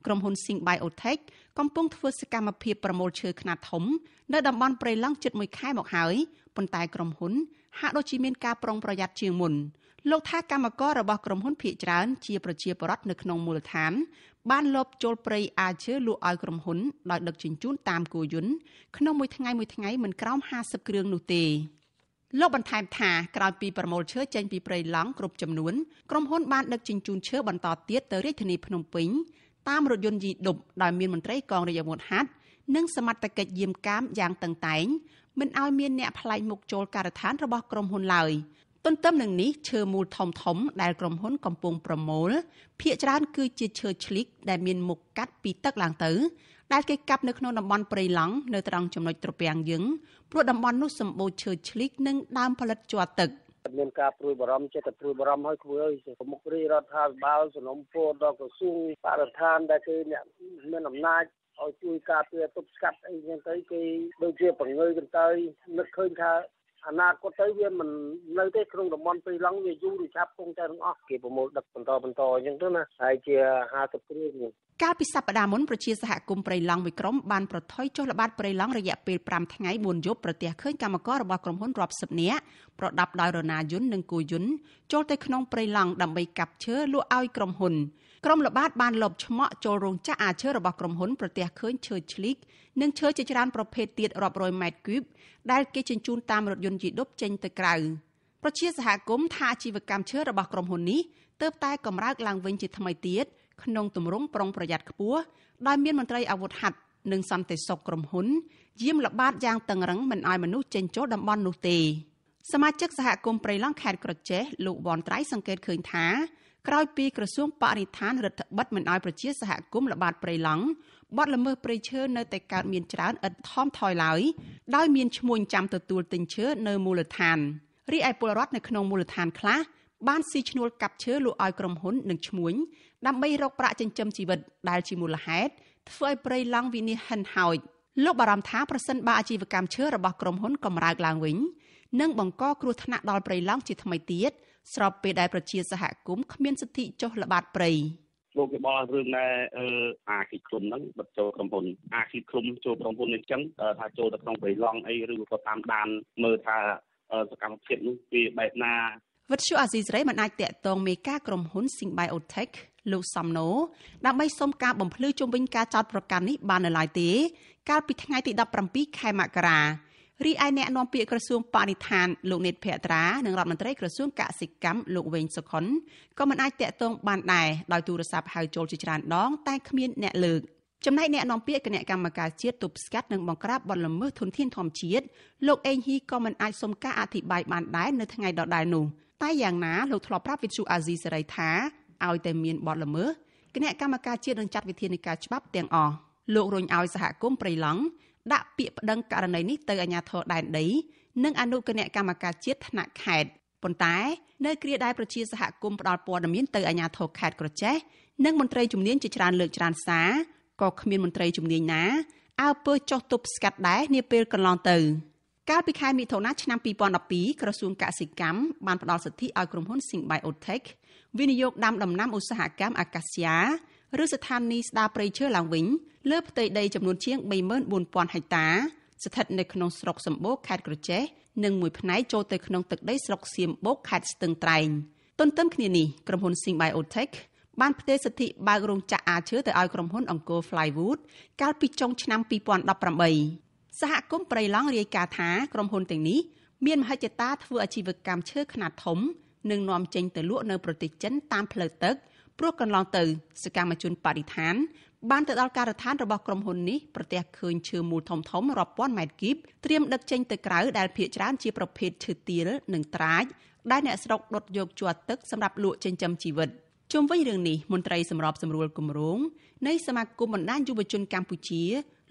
ក្រុមហ៊ុន Sing Biotech កំពុងធ្វើសកម្មភាពប្រមូលឈើខ្នាតធំនៅតំបន់ព្រៃឡង់ជិត1ខែមកហើយប៉ុន្តែក្រុមហ៊ុនហាក់ដូចជាមានការប្រុងប្រយ័ត្នជាងមុនលោកថាកម្មកររបស់ក្រុមហ៊ុនភៀកច្រើនជាប្រជាពលរដ្ឋនៅក្នុងមូលដ្ឋានបានលបចូលព្រៃអាឈើលក់ឲ្យក្រុមហ៊ុនដោយដឹកជញ្ជូនតាមគោយន្តក្នុងមួយថ្ងៃមួយថ្ងៃមិនក្រោម50គ្រឿងនោះទេលោកបន្ថែមថាក្រោយពីប្រមូលឈើចេញពីព្រៃឡង់គ្រប់ចំនួនក្រុមហ៊ុនបានដឹកជញ្ជូនឈើបន្តទៀតទៅរាជធានីភ្នំពេញតាមរថយន្តយីដុបដែលមានមន្ត្រីកងរាជអាវុធហត្ថនិងសមត្ថកិច្ចយាមកាមយ៉ាងតឹងតែងមិនឲ្យមានអ្នកប្លែកមុខចូលការដ្ឋានរបស់ក្រុមហ៊ុនឡើយទន្ទឹមនឹងនេះឈើមូលធំធំដែលក្រុមហ៊ុនកំពុងប្រមូលភ ieck ច្រើនគឺជាឈើឆ្លីកដែលមានមុខកាត់ ពីទឹកឡើងទៅដែលគេកាប់នៅក្នុងតំបន់ព្រៃឡង់នៅត្រង់ចំណុចត្រពាំងយើងព្រោះតំបន់នោះសម្បូរឈើឆ្លីកនិងដើម ផលិតជ័រទឹកមានការព្រួយបារម្ភចិត្តព្រួយបារម្ភហើយគួរឲ្យប្រមុខរាជរដ្ឋាភិបាលសំណពោដល់ក្រសួងបរិស្ថានដែលគេមានអំណាចឲ្យជួយការពារទប់ស្កាត់អីចឹងទៅគេដូចជាបង្ងើយទៅទៅនឹកឃើញថាអនាគតទៅវាមិននៅទេក្នុងតំបន់ព្រៃឡង់វាយូរឬឆាប់គង់តែទាំងអស់គេប្រមូលដឹកបន្តបន្តអញ្ចឹងទៅណាហើយជា50គ្រឿងកាលពីសប្តាហ៍មុនប្រជាសហគមន៍ព្រៃឡង់មួយក្រុមបានប្រថុយចុះល្បាតព្រៃឡង់រយៈពេល5ថ្ងៃ4យប់ប្រទះឃើញកម្មកររបស់ក្រុមហ៊ុនរាប់សិបនាក់ប្រដាប់ដោយរណាយន្តនិងគោយន្តចូលទៅក្នុងព្រៃឡង់ដើម្បីកាប់ឈើលក់ឲ្យក្រុមហ៊ុនក្រុមល្បាតបានលបឆ្មក់ចូលរោងចក្រអាឈើរបស់ក្រុមហ៊ុនប្រទះឃើញឈើឆ្លីកនិងឈើជាច្រើនប្រភេទទៀតរាប់រយម៉ែត្រគូបដែលគេជញ្ជូនតាមរថយន្តជីដុបចេញទៅក្រៅប្រជាសហគមន៍ថាអាជីវកម្មឈើរបស់ក្រុមហ៊ុននេះទើបតែកម្រើកឡើងវិញជាថ្មីទៀតក្នុងទម្រង់ប្រុងប្រយ័ត្នខ្ពស់ដោយមានមន្ត្រីអាវុធហត្ថនិងសន្តិសុខក្រុមហ៊ុន យាមល្បាតយ៉ាងតឹងរឹងមិនឲ្យមនុស្សចេញចូលតំបន់នោះទេ សមាជិកសហគមន៍ព្រៃឡង់ខេត្តក្រចេះលោកវ៉ាន់ត្រៃសង្កេតឃើញថាក្រោយពីក្រសួងបរិស្ថានរដ្ឋបិទមិនឲ្យប្រជាសហគមន៍ល្បាតព្រៃឡង់បាត់ល្មើសព្រៃឈើនៅតែកើតមានច្រើនឥតថមថយឡើយដោយមានឈ្មោះចាំទទួលទិញឈើនៅមូលដ្ឋានរីឯពលរដ្ឋនៅក្នុងមូលដ្ឋានខ្លះបានស៊ីឈ្នួលកាប់ឈើលក់ឲ្យក្រុមហ៊ុននិងឈ្មួញដើម្បីរកប្រាក់ចិញ្ចឹមជីវិតដែលជាមូលហេតុធ្វើឲ្យព្រៃឡង់វិនិច្ឆ័យហិនហោចលោកបារម្ភថាប្រសិនបើអាជីវកម្មឈើរបស់ក្រុមហ៊ុនកម្រើកឡើងវិញនឹងបង្កគ្រោះថ្នាក់ដល់ព្រៃឡង់ជាថ្មីទៀតស្របពេលដែលប្រជាសហគមន៍គ្មានសិទ្ធិចុះល្បាតព្រៃលោកគេបោះរឿងដែរអាគិក្រុមហ្នឹងបិទចូលក្រុមហ៊ុនអាគិក្រុមចូលក្រុមហ៊ុននេះចឹងថាចូលទៅក្នុងព្រៃឡង់អីឬក៏តាមដាន មើលថាសកម្មភាពនេះវាបែបណាវិទ្យុអាស៊ីសេរីមិនអាចតាក់ទងមេការក្រុមហ៊ុន Singbiotech លោកសំណូដើម្បីសុំការបំភ្លឺជុំវិញការចោតប្រកាសនេះបាននៅឡើយទេកាលពីថ្ងៃទី17ខែមករារីឯអ្នកនាំពាក្យក្រសួងបរិស្ថានលោកនិតភក្ត្រានិងរដ្ឋមន្ត្រីក្រសួងកសិកម្មលោកវែងសុខុនក៏មិនអាចតាក់ទងបានដែរដោយទូរស័ព្ទហៅចូលជាច្រើនដងតែគ្មានអ្នកលើកចំណែកអ្នកនាំពាក្យគណៈកម្មការជាតិទប់ស្កាត់និងបង្ក្រាបបទល្មើសធនធានធម្មជាតិលោកអេងហ៊ីក៏មិនអាចសុំការអធិប្បាយបានដែរនៅថ្ងៃដដែលនោះតែយ៉ាងណាលោកធ្លាប់ប្រាប់វិទ្យុអាស៊ីសេរីថាឲ្យតែមានបទល្មើសគណៈកម្មការជាតិនឹងចាត់វិធានការច្បាប់ទាំងអស់លោករុញឲ្យសហគមន៍ប្រៃឡង់ដាក់ពាក្យប្តឹងករណីនេះទៅអាជ្ញាធរដែនដី និង អនុគណៈកម្មការជាតិថ្នាក់ខេត្តប៉ុន្តែ នៅគ្រាដែលប្រជាសហគមន៍ផ្ដល់ព័ត៌មាន ទៅអាជ្ញាធរខេត្តក្រចេះនិងមន្ត្រីជំនាញជាច្រើនលើកច្រើនសារក៏គ្មានមន្ត្រីជំនាញណាអើពើចោះទប់ស្កាត់ដែរនាពេលកន្លងទៅ កាលពីខែមិថុនាឆ្នាំ2012ក្រសួងកសិកម្មបានផ្ដល់សិទ្ធិឲ្យក្រុមហ៊ុន Sing Biotech វិនិយោគដាំដំណាំឧស្សាហកម្មអាកាសយ៉ាឬស្ថានីយ៍ស្ដារព្រៃឈើឡើងវិញលើផ្ទៃដីចំនួនជាង34000ហិកតា ស្ថិតនៅក្នុងស្រុកសម្បូរខេត្តក្រចេះនិងមួយផ្នែកចូលទៅក្នុងទឹកដីស្រុកសៀមបូកខេត្តស្ទឹងត្រែងទន្ទឹមគ្នានេះក្រុមហ៊ុន Sing Biotech បានផ្ទេរសិទ្ធិបើករោងចក្រអាឈើទៅឲ្យក្រុមហ៊ុនអង្គរ Flywood កាលពីចុងឆ្នាំ2018សហគមន៍ប្រៃឡង់រាយការណ៍ថាក្រុមហ៊ុនទាំងនេះមានមហិច្ឆតា ធ្វើអាជីវកម្មឈើខ្នាតធំនិងនាំចេញទៅលក់នៅប្រទេសចិនតាមផ្លូវទឹកព្រោះកន្លងទៅសកម្មជនបរិស្ថាន បានទៅដល់ការដ្ឋានរបស់ក្រុមហ៊ុននេះប្រទះឃើញឈើមូលធំធំរាប់ពាន់ម៉ែត្រគីបត្រៀមដឹកចេញទៅក្រៅដែលភ្នាក់ច្រើនជាប្រភេទឈើទាលនិងត្រាចដែលអ្នកស្រុកដុតយកជាប់ទឹកសម្រាប់លក់ចិញ្ចឹមជីវិតជុំវិញរឿងនេះ មន្ត្រីសម្របសម្រួលគម្រោងនៃសមាគមបណ្ដាញយុវជនកម្ពុជា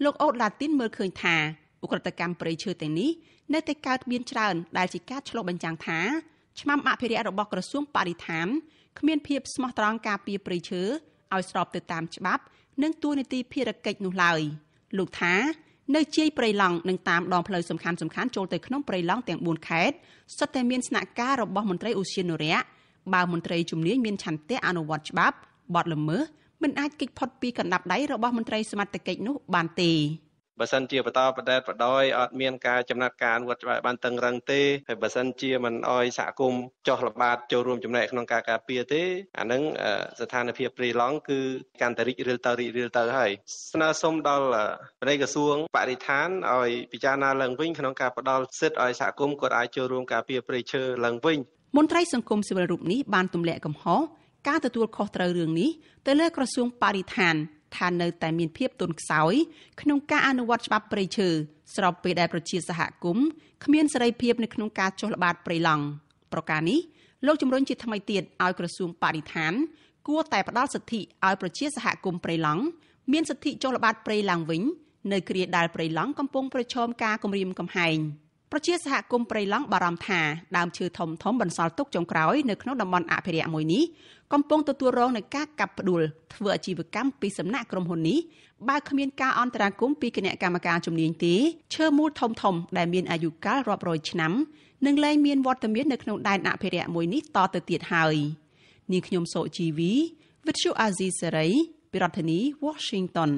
លោកអូតឡាទីនមើលឃើញ ថាឧក្រិដ្ឋកម្មព្រៃឈើទាំងនេះនៅតែកើតមានច្រើនដែលជាការឆ្លុះបញ្ចាំងថាឆ្នាំអភិរក្សរបស់ក្រសួងបរិស្ថានគ្មានភាពស្មោះត្រង់ការពារព្រៃឈើឲ្យស្របទៅតាមច្បាប់និងទួលនីតិភារកិច្ចនោះឡើយលោកថា នៅជ័យព្រៃឡង់និងតាមដងផ្លូវសំខាន់សំខាន់ចូលទៅក្នុងព្រៃឡង់ទាំង4ខេត្តសុទ្ធតែមានស្នាក់ការរបស់មន្ត្រីឧស្សាហនរៈបើមន្ត្រីជំនាញមានឆន្ទៈអនុវត្តច្បាប់បត់ល្មើសមិនអាចគេចផុតពីកណ្ដាប់ដៃរបស់មន្ត្រីសមត្ថកិច្ចនោះបានទេបើសិនជាបន្តបដិបត្តិបដោយអត់មានការចំណាត់ការអនុវត្តច្បាប់បានតឹងរឹងទេហើយបើសិនជាមិនអោយសហគមន៍ចុះល្បាតចូលរួមចំណែកក្នុងការការពារទេអានឹងស្ថានភាពព្រៃឡង់គឺកាន់តែរីករាលទៅរីករាលទៅហើយស្នើសុំដល់ប្រតិក្រសួងបរិស្ថានឲ្យពិចារណាឡើងវិញក្នុងការផ្ដល់សិទ្ធិឲ្យសហគមន៍គាត់អាចចូលរួមការពារព្រៃឈើឡើងវិញមន្ត្រីសង្គមស៊ីវិលរូបនេះបានទម្លាក់កំហុសការទទួលខុសត្រូវរឿងនេះទៅលើក្រសួងបរិស្ថានថានៅតែមានភាពទន់ខ្សោយក្នុងការអនុវត្តច្បាប់ព្រៃឈើស្របពេលដែលប្រជា សហគមន៍គ្មានសេរីភាពនៅក្នុងការចុះល្បាតព្រៃឡង់ប្រការនេះលោកជំរំជាថ្មីទៀតឲ្យក្រសួងបរិស្ថាន គួរតែផ្ដល់សិទ្ធិឲ្យប្រជា សហគមន៍ព្រៃឡង់មានសិទ្ធិចុះល្បាតព្រៃឡើងវិញនៅគ្រាដែលព្រៃឡង់កំពុងប្រឈមការគំរាមកំហែងប្រជាសហគមន៍ព្រៃឡង់បារម្ភថាដើមឈើធំធំបន្សល់ទុកចុងក្រោយនៅក្នុងតំបន់អភិរក្សមួយនេះកំពុងទទួលរងនឹងការកាប់ផ្ដួលធ្វើអាជីវកម្មពីសំណាក់ក្រុមហ៊ុននេះបើគ្មានការអន្តរាគមពីគណៈកម្មការជំនាញទេឈើមូលធំធំដែលមានអាយុកាលរាប់រយឆ្នាំនឹងលែងមានវត្តមាននៅក្នុងដែនអភិរក្សមួយនេះតទៅទៀតហើយនាងខ្ញុំសូជីវី Virtual Azizi Saray ពីរដ្ឋធានី Washington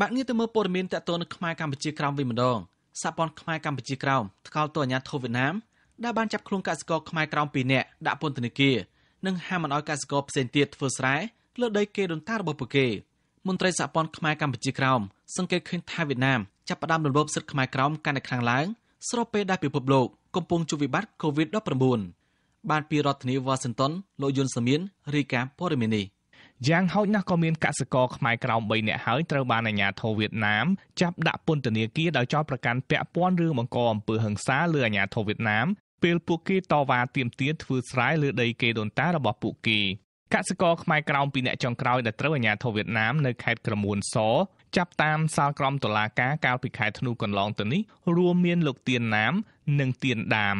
បាទងាកទៅមើលព័ត៌មានតកតនខ្មែរកម្ពុជាក្រោមវិញម្ដងសហព័ន្ធខ្មែរកម្ពុជាក្រោមថ្កោលទោសអាញាធិបតេយ្យវៀតណាមដែលបានចាប់ខ្លួនកសិករខ្មែរក្រោម2នាក់ដាក់ពន្ធនាគារនិងហាមមិនឲ្យកសិករផ្សេងទៀតធ្វើស្រែលើដីគេដូនតារបស់ពួកគេមន្ត្រីសហព័ន្ធខ្មែរកម្ពុជាក្រោមសង្កេតឃើញថាវៀតណាមចាប់ផ្ដើមរំលោភសិទ្ធិខ្មែរក្រោមកាន់តែខ្លាំងឡើងស្របពេលដែលពិភពលោកកំពុងជួបវិបត្តិ COVID-19 បានពីរដ្ឋធានីវ៉ាស៊ីនតោនលោកយុនសាមៀនរាយការណ៍ព័ត៌មាននេះយ៉ាងហោចណាស់ក៏មានកសិករខ្មែរក្រោម3នាក់ហើយត្រូវបានអាជ្ញាធរវៀតណាមចាប់ដាក់ពន្ធនាគារដោយចោទប្រកាន់ពាក់ព័ន្ធរឿងបង្កអំពើហិង្សាលើអាជ្ញាធរវៀតណាមពេលពួកគេតវ៉ាទាមទារធ្វើស្រែលើដីគេដូនតារបស់ពួកគេកសិករខ្មែរក្រោម2នាក់ចុងក្រោយដែលត្រូវអាជ្ញាធរវៀតណាមនៅខេត្តក្រមួនស ចាប់តាមសាលក្រមតុលាការកាលពីខែធ្នូកន្លងទៅនេះរួមមានលោកទៀនណាមនិងទៀនដាម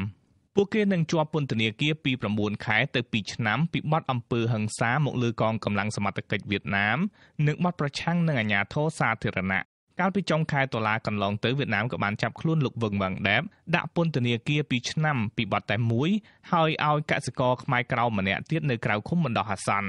ពួកគេនឹងជាប់ពន្ធនាគារពី9ខែទៅ2ឆ្នាំពីបទអំពើហិង្សាមកលើកងកម្លាំងសមត្ថកិច្ចវៀតណាមនិងបទប្រឆាំងនឹងអាជ្ញាធរសាធារណៈកាលពីចុងខែតុលាកន្លងទៅវៀតណាមក៏បានចាប់ខ្លួនលោកវឹងវ៉ាងដែបដាក់ពន្ធនាគារ2ឆ្នាំពីបទតែមួយហើយឲ្យកសិករខ្មែរក្រៅម្នាក់ទៀតនៅក្រៅឃុំបណ្ដោះអាសន្ន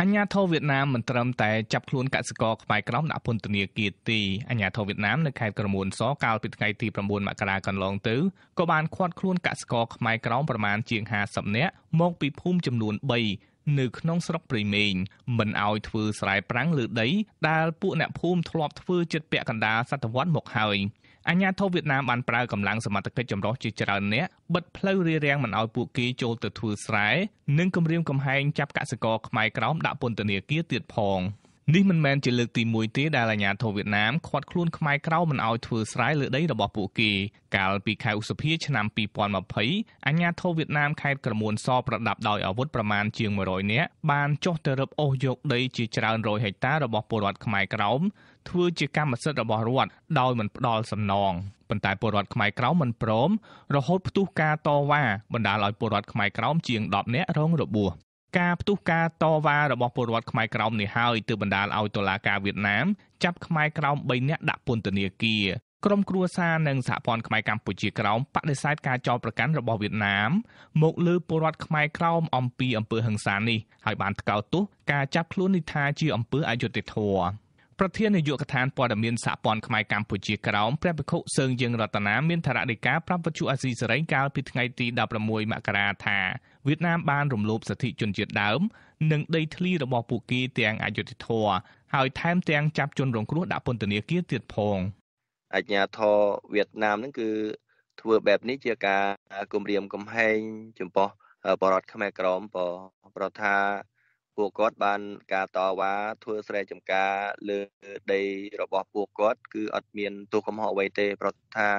អញ្ញាធរវៀតណាមមិនត្រឹមតែចាប់ខ្លួនកសិករក្បែរក្រមដាក់ពន្ធនាគារទេអញ្ញាធរវៀតណាមនៅខេត្តក្រមួនសកាលពីថ្ងៃទី9មករាកន្លងទៅក៏បានឃាត់ខ្លួនកសិករក្បែរក្រមប្រមាណជាង50នាក់មកពីភូមិចំនួន3នៅក្នុងស្រុកព្រៃមេងមិនអោយធ្វើស្រែប្រាំងលើដីដែលពួកអ្នកភូមិធ្លាប់ធ្វើចិត្តពាក់កណ្ដាលសតវត្សមកហើយ។អាញាធិបតេយ្យវៀតណាមបានប្រើកម្លាំងសមត្ថកិច្ចចម្រុះជាច្រើននាក់បិទផ្លូវរារាំងមិនឲ្យពួកគេចូលទៅធ្វើស្រែនិងគម្រាមកំហែងចាប់កសិករខ្មែរក្រោមដាក់ពន្ធនាគារទៀតផង។នេះមិនមែនជាលើកទី1ទេដែលអាញាធិបតេយ្យវៀតណាមខាត់ខ្លួនខ្មែរក្រៅមិនអោយធ្វើស្រែលើដីរបស់ពួកគេកាលពីខែឧសភា ឆ្នាំ2020អាញាធិបតេយ្យវៀតណាមខេត្តក្រមួនសប្រដាប់ដោយអាវុធប្រមាណជាង100នាក់បានចុះទៅរឹបអូសយកដីជាច្រើនរយហិកតារបស់ពលរដ្ឋខ្មែរក្រោមធ្វើជាកម្មសិទ្ធិរបស់រដ្ឋដោយមិនផ្ដល់សំណងប៉ុន្តែពលរដ្ឋខ្មែរក្រោមមិនព្រម រហូត ផ្ទុះការតវ៉ាបណ្ដាលឲ្យពលរដ្ឋខ្មែរក្រោមជាង10នាក់រងរបួសការផ្ទុះការតវ៉ារបស់ពលរដ្ឋខ្មែរក្រោមនេះហើយទើបបណ្ដាលឲ្យតុលាការវៀតណាមចាប់ខ្មែរក្រោម3នាក់ដាក់ពន្ធនាគារក្រុមគ្រួសារនិងសហព័ន្ធខ្មែរកម្ពុជាក្រោមបដិសេធការចោទប្រកាន់របស់វៀតណាមមកលើពលរដ្ឋខ្មែរក្រោមអំពីអំពើហិង្សានេះហើយបានថ្កោលទោសការចាប់ខ្លួននេះថាជាអំពើអយុត្តិធម៌ប្រធាននាយកដ្ឋានព័ត៌មានសហព័ន្ធខ្មែរកម្ពុជាក្រោមព្រះភិក្ខុសើងយើងរតនាមានធរណីកាប្រាប់វិទ្យុអាស៊ីសេរីកាលពីថ្ងៃទី16មករាថាវៀតណាមបានរំលោភសិទ្ធិជនជាតិដើមនិងដីធ្លីរបស់ពួកគេទាំងអយុធធរហើយថែមទាំងចាប់ជនរងគ្រោះដាក់ពន្ធនាគារទៀតផងអញ្ញាធរវៀតណាមហ្នឹងគឺធ្វើបែបនេះជាការគំរាមកំហែងចំពោះបរតខ្មែរក្រមបប្រថាពួកគាត់បានការតវ៉ាធ្វើស្រែចម្ការ លើដីរបស់ពួកគាត់គឺអត់មានទោះកំហុសអ្វីទេប្រថា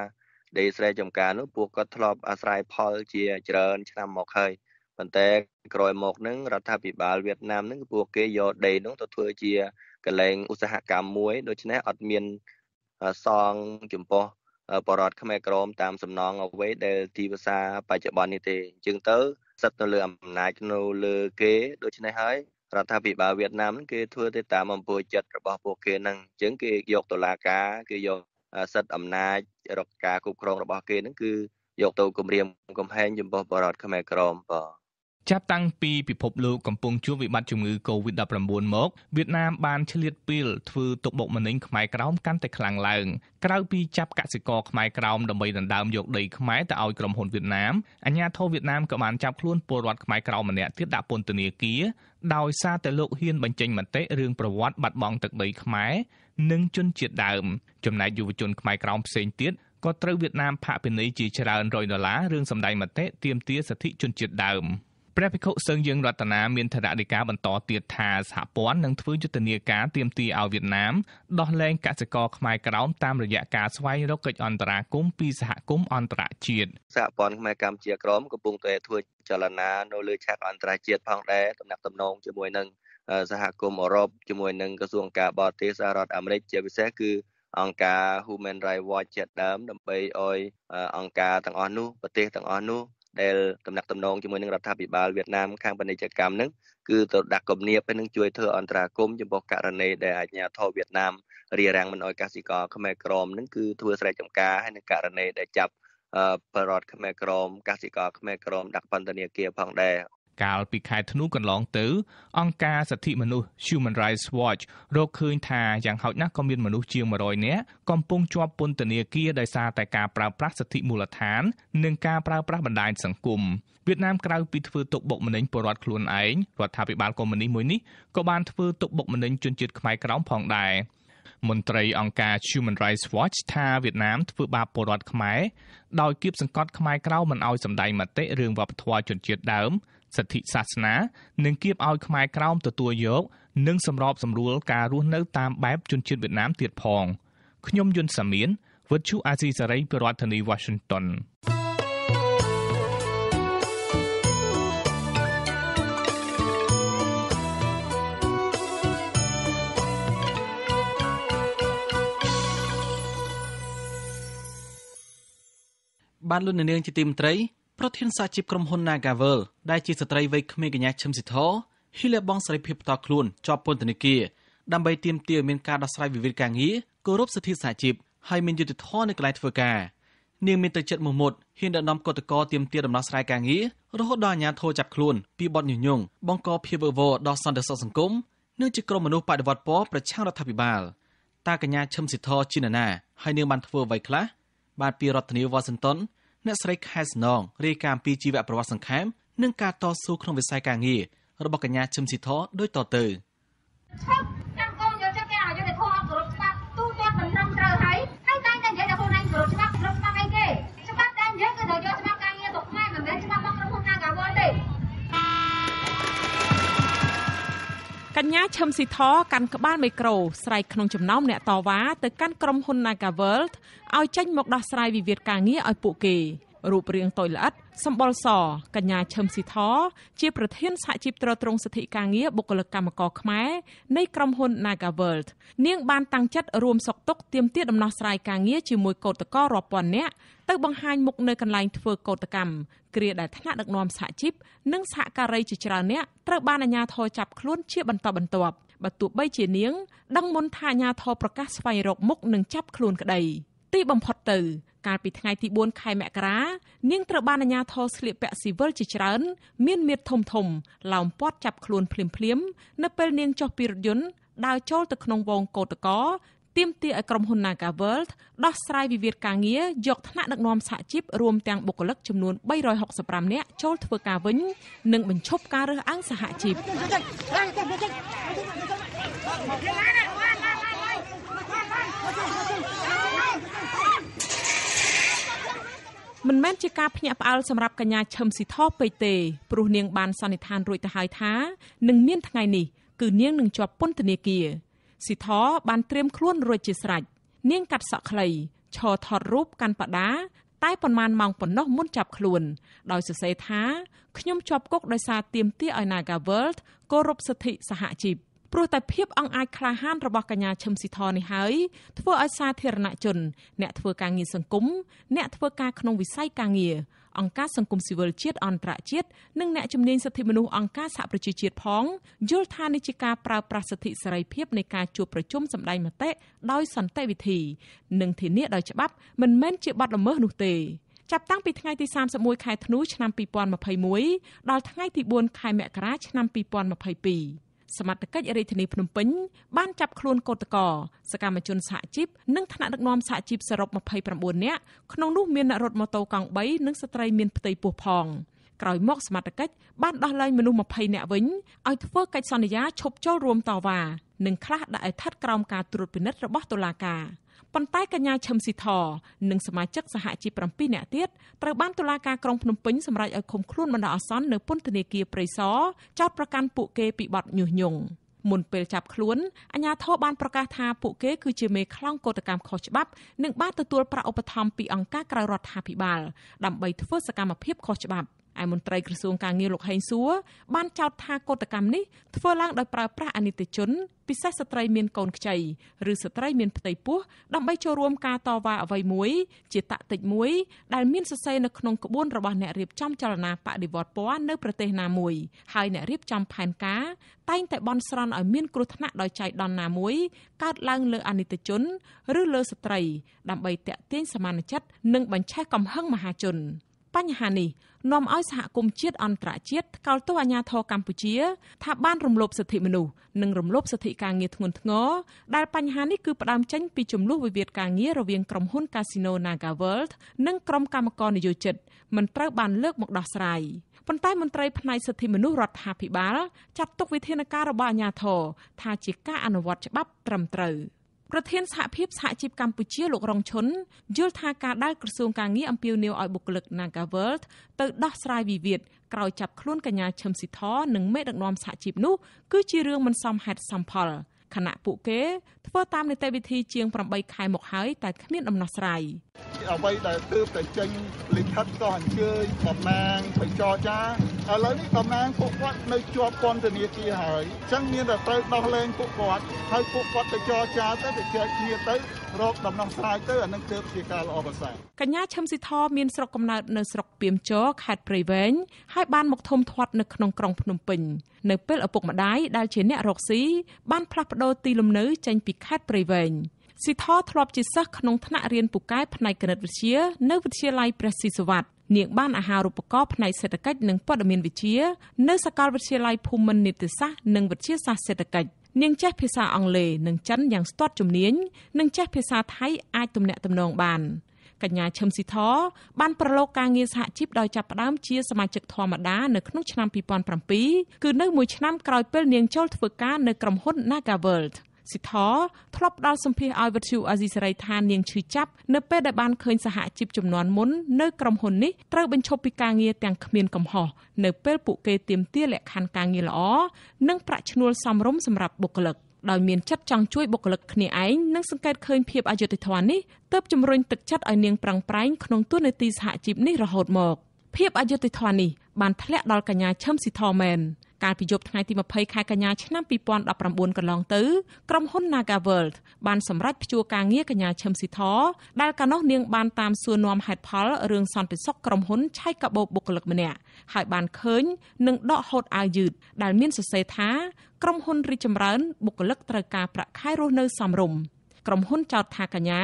ដីស្រែចម្ការនោះពួកគាត់ធ្លាប់អាស្រ័យផលជាច្រើន ឆ្នាំមកហើយប៉ុន្តែក្រោយមកនឹងរដ្ឋាភិបាលវៀតណាមនឹងពួកគេយកដីនោះទៅធ្វើជាកលែងឧស្សាហកម្មមួយដូច្នេះអត់មានសងចំពោះបរត ខ្មែរក្រម តាមសំណងអ្វីដែលទីភាសាបច្ចុប្បន្ននេះទេអញ្ចឹងទៅ សិតនៅលើអំណាចនៅលើគេដូច្នេះហើយរដ្ឋាភិបាលវៀតណាមគេធ្វើទៅតាមអំពើចិត្តរបស់ពួកគេហ្នឹងអញ្ចឹងគេយកតុលាការគេយកសិទ្ធិអំណាចរកការគ្រប់គ្រង របស់គេហ្នឹងគឺយកទៅគម្រាម កំហែង ចំពោះបរតខ្មែរក្រមបាទចាប់តាំងពីពិភពលោកកំពុងជួបវិបត្តិជំងឺ Covid-19 មកវៀតណាមបានឆ្លៀតពេលធ្វើទុកបុកម្នេញខ្មែរក្រោមកាន់តែខ្លាំងឡើងក្រៅពីចាប់កសិករខ្មែរក្រោមដើម្បីដណ្ដើមយកដីខ្មែរទៅឲ្យក្រុមហ៊ុនវៀតណាមអាជ្ញាធរវៀតណាមក៏បានចាប់ខ្លួនពលរដ្ឋខ្មែរក្រោមម្នាក់ទៀតដាក់ពន្ធនាគារដោយសារតែលោកហ៊ានបញ្ចេញមតិរឿងប្រវត្តិបាត់បង់ទឹកដីខ្មែរនិងជនជាតិដើម ចំណែកយុវជនខ្មែរក្រោមផ្សេងទៀតក៏ត្រូវវៀតណាមផាកពិន័យជាច្រើនរយដុល្លាររឿងសម្ដែងមតិទាមទារសិទ្ធិជនជាតិដើម។ព្រះភិក្ខុសឹងយើងរតនាមានឋានៈនៃការបន្តទៀតថាសហព័ន្ធនឹងធ្វើយុទ្ធនាការទាមទារឲ្យវៀតណាមដោះលែងកសិករខ្មែរក្រោមតាមរយៈការស្វែងរកកិច្ចអន្តរាគមន៍ពីសហគមន៍អន្តរជាតិសហព័ន្ធខ្មែរកម្ពុជាក្រោមកំពុងតែធ្វើចលនានៅលើឆាកអន្តរជាតិផងដែរតំណាក់តំណងជាមួយនឹងសហគមន៍អឺរ៉ុបជាមួយនឹងក្រសួងការបរទេសសហរដ្ឋអាមេរិកជាពិសេសគឺអង្គការ Human Rights Watch ជាដើមដើម្បីឲ្យអង្គការទាំងអស់នោះប្រទេសទាំងអស់នោះដែលតំណាក់តំណងជាមួយនឹងរដ្ឋាភិបាលវៀតណាមខាងពាណិជ្ជកម្មនឹងគឺទៅដាក់គំនាបហើយនឹងជួយធ្វើអន្តរាគមចំពោះករណីដែលអាជ្ញាធរវៀតណាមរារាំងមិនឲ្យកសិករខ្មែរក្រមនឹងគឺធ្វើស្រែចម្ការហើយនឹងករណីដែលចាប់បរតខ្មែរក្រមកសិករខ្មែរក្រមដាក់ពន្ធនាគារផងដែរកាលពីខែធ្នូកន្លងទៅ អង្គការសិទ្ធិមនុស្ស Human Rights Watch រកឃើញថាយ៉ាងហោចណាស់ក៏មានមនុស្សជាង100នាក់កំពុងជាប់ពន្ធនាគារដោយសារតែការប្រើប្រាស់សិទ្ធិមូលដ្ឋាននិងការប្រើប្រាស់បណ្ដាញសង្គមវៀតណាមក្រៅពីធ្វើទុកបុកម្នេញពលរដ្ឋខ្លួនឯងរដ្ឋាភិបាលកុម្មុយនីសមួយនេះក៏បានធ្វើទុកបុកម្នេញជនជាតិខ្មែរក្រោមផងដែរមន្ត្រីអង្គការ Human Rights Watch ថាវៀតណាមធ្វើបាបពលរដ្ឋខ្មែរដោយគៀបសង្កត់ខ្មែរក្រៅមិនឲ្យសម្ដែងមតិរឿងវប្បធម៌ជនជាតិដើមសិទ្ធិសាសនា និងគៀបឲ្យខ្មែរក្រោមទទួលយកនិងសម្របសម្រួលការរស់នៅតាមបែបជនជាតិវៀតណាមទៀតផងខ្ញុំយុនសាមៀនវិទ្យុអាស៊ីសេរីប្រធានាធិបតី Washington បានលោកនាងជាទីមេត្រីប្រធានសហជីពក្រុមហ៊ុន Nagavel ដែលជាស្ត្រីវ័យក្មេងកញ្ញាឈឹមស៊ីធហ៊ីលែបងសេរីភាពផ្ទាល់ខ្លួនជាប់ពន្ធនាគារដើម្បីទាមទារមានការដោះស្រាយវិវាទការងារគោរពសិទ្ធិសហជីពហើយមានយុត្តិធម៌នៅកន្លែងធ្វើការនាងមានទឹកចិត្តមមុតហ៊ានដណ្ដំកតកតទៀមទាដំណោះស្រាយការងាររហូតដល់អាញាធរចាប់ខ្លួនពីបទញុះញង់បង្កភាពវឹកវរដល់សន្តិសុខសង្គមនិងជាក្រុមមនុស្សបដិវត្តពណ៌ប្រឆាំងរដ្ឋាភិបាលតាកញ្ញាឈឹមស៊ីធរជីណានាហើយនាងបានធ្វើអ្វីខ្លះបាទពីរដ្ឋធានីវ៉ាស៊ីនតោនអ្នកស្រីខែស្នងរាយការណ៍ពីជីវប្រវត្តិសង្ខេមនិងការតស៊ូក្នុងវិស័យការងាររបស់កញ្ញាឈឹមស៊ីធដូចតទៅ Help! កញ្ញាឈឹមស៊ីធកាន់ក្បាលមីក្រូស្រ័យក្នុងចំណោមអ្នកតវ៉ាទៅកាន់ក្រុមហ៊ុន Nagaworld ឲ្យចេញមកដោះស្រាយវិវាទការងារឲ្យពួកគេ។រូបរាងតូចល្អិតសម្បុរសកញ្ញាឈឹមស៊ីធជាប្រធានសហជីពត្រួតត្រងសិទ្ធិការងារបុគ្គលិកកម្មករខ្មែរនៃក្រុមហ៊ុន Naga World នាងបានតាំងចិត្តរួមសុខទុក្ខទាមទារដំណោះស្រាយការងារជាមួយកោតក្ររាប់ពាន់នាក់ទៅបង្ហាញមុខនៅកន្លែងធ្វើកោតកម្មគ្រាដែលថ្នាក់ដឹកនាំសហជីពនិងសហការីជាច្រើនអ្នកត្រូវបានអាជ្ញាធរចាប់ខ្លួនជាបន្តបន្ទាប់បើទោះបីជានាងដឹងមុនថាអាជ្ញាធរប្រកាសស្វែងរកមុខនិងចាប់ខ្លួនក្តីទីបំផុតទៅ កាលពីថ្ងៃទី4ខែមករានាងត្រូវបានអាជ្ញាធរស្លៀកពាក់ស៊ីវិលជាច្រើនមានមៀតធំធំឡោមព័ទ្ធចាប់ខ្លួនភ្លាមៗនៅពេលនាងចុះពីរថយន្តដើរចូលទៅក្នុងវងកោតកោទាមទារឲ្យក្រុមហ៊ុន Naga World ដោះស្រាយវិវាទការងារយកថ្នាក់ដឹកនាំសហជីពរួមទាំងបុគ្គលិកចំនួន365នាក់ចូលធ្វើការវិញនិងបញ្ឈប់ការរើសអើងសហជីពមិនមែនជាការភ្ញាក់ផ្អើលសម្រាប់កញ្ញាឈឹមស៊ីថោពេកទេព្រោះនាងបានសន្និដ្ឋានរួចទៅហើយថានឹងមានថ្ងៃនេះគឺនាងនឹងជាប់ពន្ធនាគារស៊ីថោបានត្រៀមខ្លួនរួចជាស្រេចនាងកាត់សក់ខ្លីឈរថតរូបកាន់បដាតែប៉ុន្មានម៉ោងប៉ុណ្ណោះមុនចាប់ខ្លួន ដោយសរសេរថាខ្ញុំជាប់គុកដោយសារទាមទារឲ្យ Nagaworld គោរពសិទ្ធិសហជីពព្រោះតែភាពអង្អាចក្លាហានរបស់កញ្ញាឈឹមស៊ីធនេះហើយធ្វើឲ្យសាធារណជន អ្នកធ្វើការងារសង្គមអ្នកធ្វើការក្នុងវិស័យការងារអង្គការសង្គមស៊ីវិលជាតិអន្តរជាតិនិងអ្នកជំនាញសិទ្ធិមនុស្សអង្គការសហប្រជាជាតិផងយល់ថានេះជាការប្រើប្រាស់សិទ្ធិសេរីភាពនៃការជួបប្រជុំសម្ដែងមតិដោយសន្តិវិធី និងធានាដោយច្បាប់មិនមែនជាបទល្មើសនោះទេចាប់តាំងពីថ្ងៃទី31ខែធ្នូឆ្នាំ2021ដល់ថ្ងៃទី4ខែមករាឆ្នាំ2022សមត្ថកិច្ចរាជធានីភ្នំពេញបានចាប់ខ្លួនកោតក្រសកម្មជនសហជីពនិងថ្នាក់ដឹកនាំសហជីពសរុប29នាក់ក្នុងនោះមានអ្នករត់ម៉ូតូកង់3និងស្ត្រីមានផ្ទៃពោះផងក្រោយមកសមត្ថកិច្ចបានដោះលែងមនុស្ស20នាក់វិញឲ្យធ្វើកិច្ចសន្យាឈប់ចូលរួមតវ៉ានិងខ្លះដាក់ឲ្យស្ថិតក្រោមការត្រួតពិនិត្យរបស់តុលាការ។ប៉ុន្តែកញ្ញាឈឹមស៊ីធនិងសមាជិកសហជីព7នាក់ទៀតត្រូវបានតុលាការក្រុងភ្នំពេញសម្រេចឲ្យឃុំខ្លួនបណ្ដោះអាសន្ននៅពន្ធនាគារព្រៃសរចោទប្រកាន់ពួកគេ ពីបទញុះញង់មុនពេលចាប់ខ្លួនអាជ្ញាធរបានប្រកាសថាពួកគេគឺជាមេខ្លោងកោតកម្មខុសច្បាប់និងបានទទួលប្រាក់ឧបត្ថម្ភពីអង្គការក្រៅរដ្ឋាភិបាល ដើម្បីធ្វើសកម្មភាពខុសច្បាប់ឯមន្ត្រីក្រសួងការងារលោកហេងសួរបានចោទថាកោតកម្មនេះធ្វើឡើងដោយប្រើប្រាស់អនិច្ចជន ពិសេសស្ត្រីមានកូនខ្ចីឬស្ត្រី មានផ្ទៃពោះដើម្បីចូលរួម ការតវ៉ាអ្វីមួយជាតតិចមួយដែលមានសរសេរនៅក្នុងក្បួន របស់អ្នករៀបចំចលនាបដិវត្តពណ៌នៅប្រទេសណាមួយហើយអ្នករៀបចំផែនការតែងតែបន់ស្រន់ឲ្យមាន គ្រោះថ្នាក់ដោយចៃដន្យណាមួយកើតឡើងលើអនិច្ចជនឬលើស្ត្រី ដើម្បីតាក់ទាញសមានចិត្តនិងបញ្ឆេះកំហឹងមហាជនបញ្ហានេះនាំឲ្យសហគមន៍ជាតិអន្តរជាតិថ្កោលទោសអាជ្ញាធរកម្ពុជា ថាបាន រំលោភសិទ្ធិមនុស្សនិងរំលោភសិទ្ធិការងារធ្ងន់ធ្ងរដែលបញ្ហានេះគឺផ្ដើមចេញពីចំនួនវិវាទការងាររវាងក្រុមហ៊ុន Casino Naga World និងក្រុមកម្មករនិយោជិតមិនត្រូវបានលើកមកដោះស្រាយប៉ុន្តែមន្ត្រីផ្នែកសិទ្ធិមនុស្សរដ្ឋាភិបាល ចាត់ទុកវិធានការរបស់អាជ្ញាធរថាជាការអនុវត្តច្បាប់ត្រឹមត្រូវ។ប្រធានសហភាពសហជីពកម្ពុជាលោករងឈុនយល់ថាការដែលក្រសួងការងារអំពាវនាវឲ្យបុគ្គលិក Nagaworld ទៅដោះស្រាយវិវាទក្រោយចាប់ខ្លួនកញ្ញាឈឹមស៊ីធនិងមេដឹកនាំសហជីពនោះគឺជារឿងមិនសមហេតុសមផល។ខណៈពួកគេធ្វើតាមនីតិវិធីជាង8ខែមកហើយតែគ្មានដំណោះស្រាយអ្វីដែលទើបតែចេញលិខិតចោះអញ្ជើញតំណាងបច្ចរចាឥឡូវនេះតំណាងពួកគាត់នៅជាប់ពន្ធនាគារហើយអញ្ចឹងមានតែត្រូវដោះលែងពួកគាត់ហើយពួកគាត់ទៅចរចាទៅទៅចែកគ្នាទៅរកដំណោះស្រាយទៅអានឹងទើបជាការល្អប្រសើរកញ្ញាឈឹមស៊ីធមានស្រុកកំណើតនៅស្រុកពីមជរខេត្តព្រៃវែងហើយបានមកធំធាត់នៅក្នុងក្រុងភ្នំពេញនៅពេលឪពុកម្ដាយដែលជាអ្នករកស៊ីបានផ្លាស់ប្ដូរទីលំនៅ ចេញពីខេត្តព្រៃវែងស៊ីធធ្លាប់ជាសិស្សក្នុងថ្នាក់រៀនពូកែផ្នែកគណិតវិទ្យានៅវិទ្យាល័យព្រះស៊ីសុវត្ថិនាងបានអាហារូបករណ៍ផ្នែកសេដ្ឋកិច្ចនិងព័ត៌មានវិទ្យានៅសាកលវិទ្យាល័យភូមិន្ទនីតិសាស្ត្រនិងវិទ្យាសាស្ត្រសេដ្ឋកិច្ចនាងចេះភាសាអង់គ្លេសនិងចិនយ៉ាងស្ទាត់ជំនាញនិងចេះភាសាថៃអាចទំនាក់ទំនងបានកញ្ញាឈឹមស៊ីធបានប្រឡូកការងារសហជីពដោយចាប់ផ្ដើមជា សមាជិកធម្មតានៅក្នុងឆ្នាំ2007គឺនៅមួយឆ្នាំក្រោយពេលនាងចូលធ្វើការនៅក្រុមហ៊ុន Nagaworld សិថធ្លាប់ផ្ដល់សម្ភារឲ្យវិទ្យុអាស៊ីសេរីថានាងឈឺចាប់នៅពេលដែលបានឃើញសហជីពចំនួនមុននៅក្រុមហ៊ុននេះត្រូវបញ្ឈប់ពីការងារទាំងគ្មានកំហុសនៅពេលពួកគេទាមទារលក្ខខណ្ឌការងារល្អនិងប្រាក់ឈ្នួលសមរម្យសម្រាប់បុគ្គលិកដោយមានចិត្តចង់ជួយបុគ្គលិកគ្នាឯងនិងសង្កេតឃើញភាពអយុត្តិធម៌នេះទើបជំរុញទឹកចិត្តឲ្យនាងប្រឹងប្រែងក្នុងទូនាទីសហជីពនេះរហូតមកភាពអយុត្តិធម៌នេះបានធ្លាក់ដល់កញ្ញាឈឹមស៊ីធមែនកាលពីយប់ថ្ងៃទី20ខែកញ្ញាឆ្នាំ2019កន្លងទៅក្រុមហ៊ុន Nagaworld បានសម្រេចផ្ជួការងារកញ្ញាឈឹមស៊ីធដែលកាលនោះនាង បានតាមសួរនាំហេតុផលរឿងសន្តិសុខក្រុមហ៊ុនឆៃកាបូបុគ្គលិកម្នាក់ហើយបានឃើញនិងដកហូតអាវយឺតដែលមានសរសេរថាក្រុមហ៊ុនរីចម្រើនបុគ្គលិកត្រូវការប្រាក់ខែរស់នៅ សមរម្យក្រុមហ៊ុនចោទថាកញ្ញា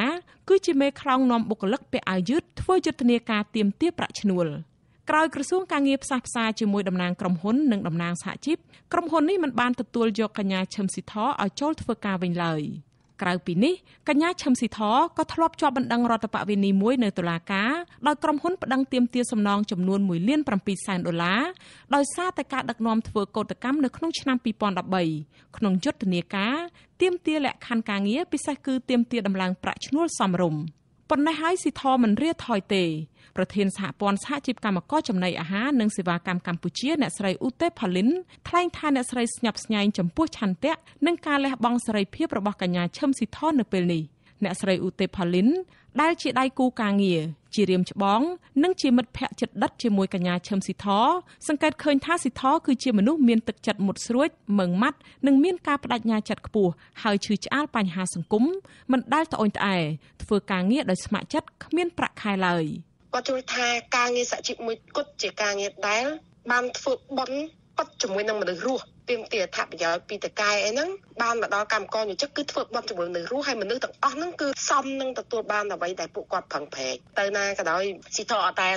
គឺជាមេខ្លោងនាំបុគ្គលិកពាក់អាវយឺតធ្វើយុទ្ធនាការទាមទារប្រាក់ឈ្នួល។ក្រោយក្រសួងការងារផ្សះផ្សាជាមួយតំណាងក្រុមហ៊ុននិងតំណាងសហជីពក្រុមហ៊ុននេះមិនបានទទួលយកកញ្ញាឈឹមស៊ីធឲ្យចូលធ្វើការវិញឡើយក្រៅពីនេះកញ្ញាឈឹមស៊ីធក៏ធ្លាប់ជាប់បណ្ដឹងរដ្ឋបវេនីមួយនៅតុលាការដោយក្រុមហ៊ុនប្តឹងទាមទារសំណងចំនួន1លាន7សែនដុល្លារដោយសារតែការដឹកនាំធ្វើកោតកម្មនៅក្នុងឆ្នាំ2013ក្នុងយុទ្ធនាការទាមទារលក្ខខណ្ឌការងារពិសេសគឺទាមទារដំឡើងប្រាក់ឈ្នួលសមរម្យប៉ុន្តែហើយស៊ីធមិនរៀថយទេប្រធានសហព័ន្ធសហជីពកម្មករចំណីអាហារនិងសេវាកម្មកម្ពុជាអ្នកស្រីឧទេផាលីនថ្លែងថាអ្នកស្រីស្ញប់ស្ញែងចំពោះឆន្ទៈនិងការលះបង់សេរីភាពរបស់កញ្ញាឈឹមស៊ីធនៅពេលនេះអ្នកស្រីឧទេផាលីនដែលជាដៃគូការងារជារៀមច្បង និងជាមិត្តភ័ក្តិចិត្តដិតជាមួយកញ្ញាឈឹមស៊ីធសង្កេតឃើញថាស៊ីធគឺជាមនុស្សមានទឹកចិត្តមុតស្រួចម៉ឺងម៉ាត់និងមានការបដិញ្ញាចិត្តខ្ពស់ហើយឈឺឆ្អាលបញ្ហាសង្គមមិនដែលត្អូញត្អែធ្វើការងារដោយស្ម័គ្រចិត្តគ្មានប្រាក់ខែឡើយគាត់ជួយថាការងារសហជីពមួយគត់ជាការងារដែល បានធ្វើបន់គាត់ជាមួយនឹងមនុស្សរស់ទាមទារអត្ថប្រយោជន៍ពីតកែអីហ្នឹងបានមកដល់កម្មករយុជិកគឺធ្វើបន់ជាមួយនឹងរស់ហើយមនុស្សទាំងអស់ហ្នឹងគឺសមនឹងទទួលបានអ្វីដែលពួកគាត់ប្រឹងប្រែងទៅណាក៏ដោយស៊ីថោអត់តែ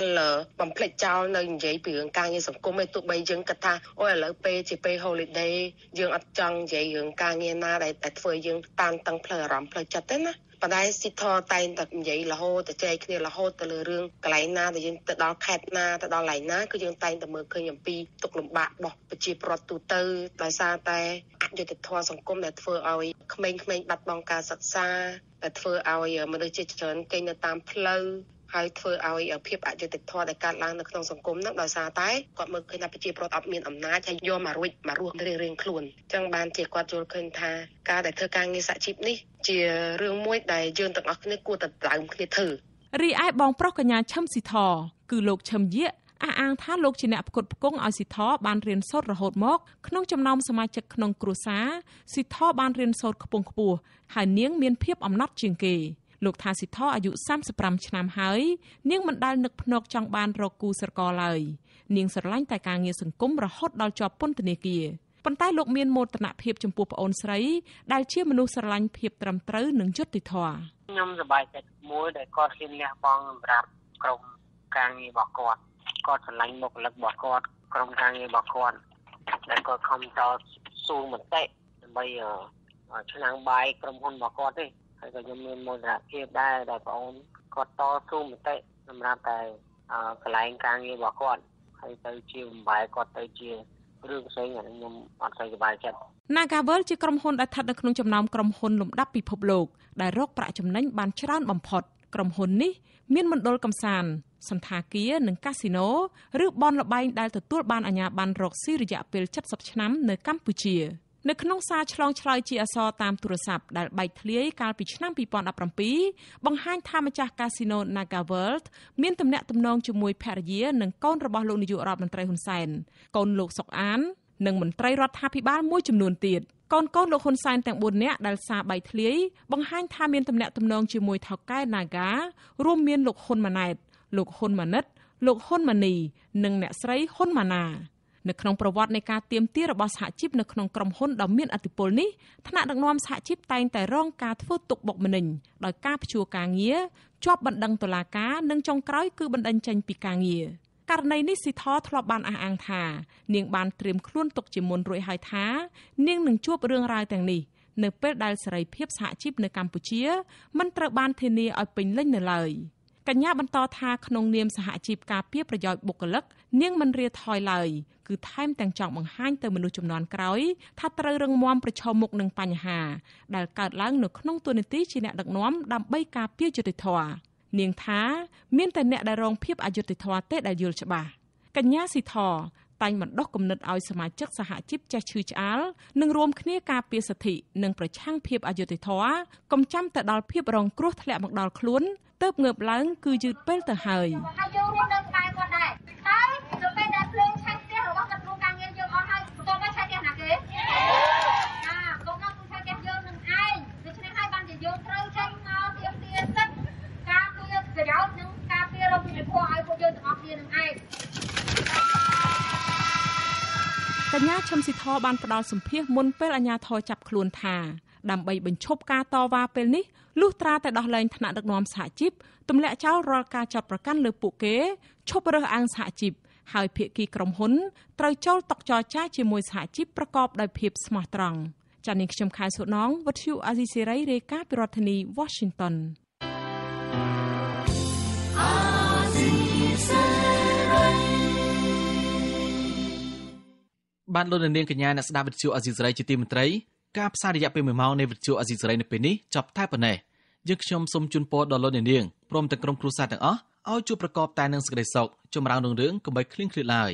បំភ្លេចចោលនៅនិយាយពីរឿងការងារសង្គមឯទោះបីយើងគិតថាអូឥឡូវពេលជាពេល holiday យើងអត់ចង់និយាយរឿងការងារណាដែលតែធ្វើយើងតានតឹងផ្លូវអារម្មណ៍ផ្លូវចិត្តទេណាប៉ុន្តែស៊ីធតែងតែនិយាយរហូតតែចែកគ្នារហូតទៅលើរឿងកន្លែងណាដែលយើងទៅដល់ខេត្តណាទៅដល់កន្លែងណាគឺយើងតែងតែមើលឃើញអំពីទុកលំបាករបស់ប្រជាពលរដ្ឋទូទៅដោយសារតែអយុត្តិធម៌សង្គមដែលធ្វើឲ្យក្មេងៗបាត់បង់ការសិក្សាដែលធ្វើឲ្យមនុស្សជាច្រើន គេងនៅតាមផ្លូវហើយធ្វើឲ្យភាពអយុត្តិធម៌ដែលកើតឡើងនៅក្នុងសង្គមនឹងដោយសារតែគាត់មើលឃើញថាប្រជាពលរដ្ឋអត់មានអំណាចហើយយកមករួចមករស់រៀងរៀងខ្លួនអញ្ចឹងបានជាគាត់យល់ឃើញថា ការដែលធ្វើការងារសហជីពនេះជារឿងមួយ ដែលយើងទាំងអស់គ្នាគួរតែដើមគ្នាធ្វើរីឯបងប្រុសកញ្ញាឈឹមស៊ីធគឺលោកឈឹមយាកអះអាងថាលោកជាអ្នកផ្គត់ផ្គង់ឲ្យស៊ីធបានរៀនសូត្ររហូតមក ក្នុងចំណោមសមាជិកក្នុងគ្រួសារស៊ីធបានរៀនសូត្រខ្ពង់ខ្ពស់ហើយនាង មានភាពអំណត់ជាងគេលោកថាស៊ីថោអាយុ35ឆ្នាំហើយនាងមិនដែលនឹកភ្នែកចង់បានរកគូស្រករឡើយនាង ស្រឡាញ់តែការងារសង្គមរហូតដល់ជាប់ពន្ធនាគារប៉ុន្តែលោកមានមោទនភាពចំពោះប្អូនស្រី ដែលជាមនុស្សស្រឡាញ់ភាពត្រឹមត្រូវនិងយុត្តិធម៌ខ្ញុំសប្បាយចិត្តមួយដែលគាត់ហ៊ានលះបង់សម្រាប់ក្រុមការងាររបស់គាត់គាត់ស្រឡាញ់បុគ្គលិករបស់គាត់ ក្រុមការងាររបស់គាត់ដែលគាត់ខំតស៊ូមតិដើម្បីឆ្នាំបាយក្រុមហ៊ុនរបស់គាត់ទេហើយក៏ខ្ញុំមានមោទនភាពដែរដែលបងអូនគាត់តស៊ូមតិសម្រាប់តែកន្លែងការងាររបស់គាត់ហើយទៅជាបំបែគាត់ទៅជារឿងផ្សេងអានេះខ្ញុំអត់ស្អីសប្បាយចិត្ត Nagavel ជាក្រុមហ៊ុនដែលស្ថិតនៅក្នុងចំណោមក្រុមហ៊ុនលំដាប់ពិភពលោកដែលរកប្រាក់ចំណេញបានច្រើនបំផុតក្រុមហ៊ុននេះមានមណ្ឌលកំសាន្តសន្តាគារនិងកាស៊ីណូឬបនលបែងដែលទទួលបានអាជ្ញាប័ណ្ណរកស៊ីរយៈពេល70ឆ្នាំនៅកម្ពុជា។នៅក្នុងសារឆ្លងឆ្លើយជាអសរតាមទូរស័ព្ទដែលបែកធ្លាយកាលពីឆ្នាំ2017បង្ហាញថាម្ចាស់កាស៊ីណូ Naga World មានទំនាក់ទំនងជាមួយភរិយា និងកូនរបស់លោកនាយករដ្ឋមន្ត្រីហ៊ុនសែនកូនលោកសុកអាន និងមន្ត្រីរដ្ឋាភិបាលមួយចំនួនទៀតកូនកូនលោកហ៊ុនសែនទាំង4នាក់ដែលសារបៃធ្លាយបង្ហាញថាមានទំនាក់ទំនងជាមួយថៅកែ Naga រួមមានលោកហ៊ុនម៉ាណែតលោកហ៊ុនម៉ាណិត លោកហ៊ុនម៉ានី និងអ្នកស្រីហ៊ុនម៉ាណានៅក្នុងប្រវត្តិនៃការទៀមទារបស់សហជីពនៅក្នុងក្រុមហ៊ុនដ៏មានអធិបុលនេះថ្នាក់ដឹកនាំសហជីពតែងតែរងការធ្វើទុកបុកម្នេញដោយការផ្ជួការងារជាប់បណ្ដឹងតុលាការនិងចុងក្រោយគឺបណ្ដឹងចេញពីការងារករណីនេះស៊ីថធ្លាប់បានអះអាងថានាងបានត្រៀមខ្លួនទុកជាមុនរួចហើយថានាងនឹងជួបរឿងរ៉ាវទាំងនេះនៅពេលដែលសេរីភាពសហជីពនៅកម្ពុជា មិនត្រូវបានធានាឲ្យពេញលេញនៅឡើយ។កញ្ញាបន្តថាក្នុងនាមសហជីពការពារប្រយោជន៍បុគ្គលិកនាងមិនរាថយឡើយគឺថែមទាំងចង់បង្ហាញទៅមនុស្សចំនួនក្រោយថាត្រូវរឹងមាំប្រឈមមុខនឹងបញ្ហាដែលកើតឡើងនៅក្នុងទូនីតិជាអ្នកដឹកនាំដើម្បីការពារយុត្តិធម៌នាងថាមានតែអ្នកដែលរងភាពអយុត្តិធម៌ទេដែលយល់ច្បាស់កញ្ញាស៊ីធតែងបណ្ដុះគំនិតឲ្យសមាជិកសហជីពចេះឈឺឆ្អាលនិងរួមគ្នាការពារសិទ្ធិនិងប្រឆាំងភាពអយុត្តិធម៌កុំចាំទៅដល់ភាពរងគ្រោះធ្លាក់មកដល់ខ្លួនទៅងើបឡើងគឺយឺតពេលទៅហើយហើយយើងរស់នៅក្បែរគាត់ដែរហើយទៅពេលដែលភ្លើងឆេះផ្ទះរបស់គាត់គ្រូការងារយើងអស់ហើយតើមកឆេះផ្ទះណាគេអាកុំមកឆេះផ្ទះយើងនឹងឯងដូច្នេះហើយបានជាយើងត្រូវចេញមកពីផ្ទះសិនការពារប្រយោជន៍និងការពាររំពីភ័ក្រឲ្យពួកយើងទាំងអស់គ្នានឹងឯងកញ្ញាឈឹមស៊ីធបានផ្ដល់សម្ភារមុនពេលអាជ្ញាធរចាប់ខ្លួនថាដើម្បីបញ្ឈប់ការតវ៉ាពេលនេះលុះត្រាតែដោះលែងថ្នាក់ដឹកនាំសហជីពទម្លាក់ចោលរាល់ការចាប់ប្រកាន់លើពួកគេឈប់រើសអើងសហជីពហើយភាគីក្រុមហ៊ុនត្រូវចូលតុចរចា ជាមួយសហជីពប្រកបដោយភាពស្មោះត្រង់ចា៎នាងខ្ញុំខែសុណងវັດឈូអាស៊ីសេរីរាយការណ៍ពីរដ្ឋធានី Washington បានលោកនាងកញ្ញាអ្នកស្ដាប់វិទ្យុអាស៊ីសេរីជាទីមេត្រីការផ្សាយរយៈពេល1ម៉ោងនៃវិទ្យុអេស៊ីសរ៉ៃនៅពេលនេះចប់តែប៉ុណ្ណេះយើងខ្ញុំសូមជូនពរដល់លោកអ្នកនាងព្រមទាំងក្រុមគ្រួសារទាំងអស់ឲ្យជួបប្រកបតែនឹងសេចក្តីសុខចម្រើនរុងរឿងកុំបីឃ្លៀងឃ្លាតឡើយ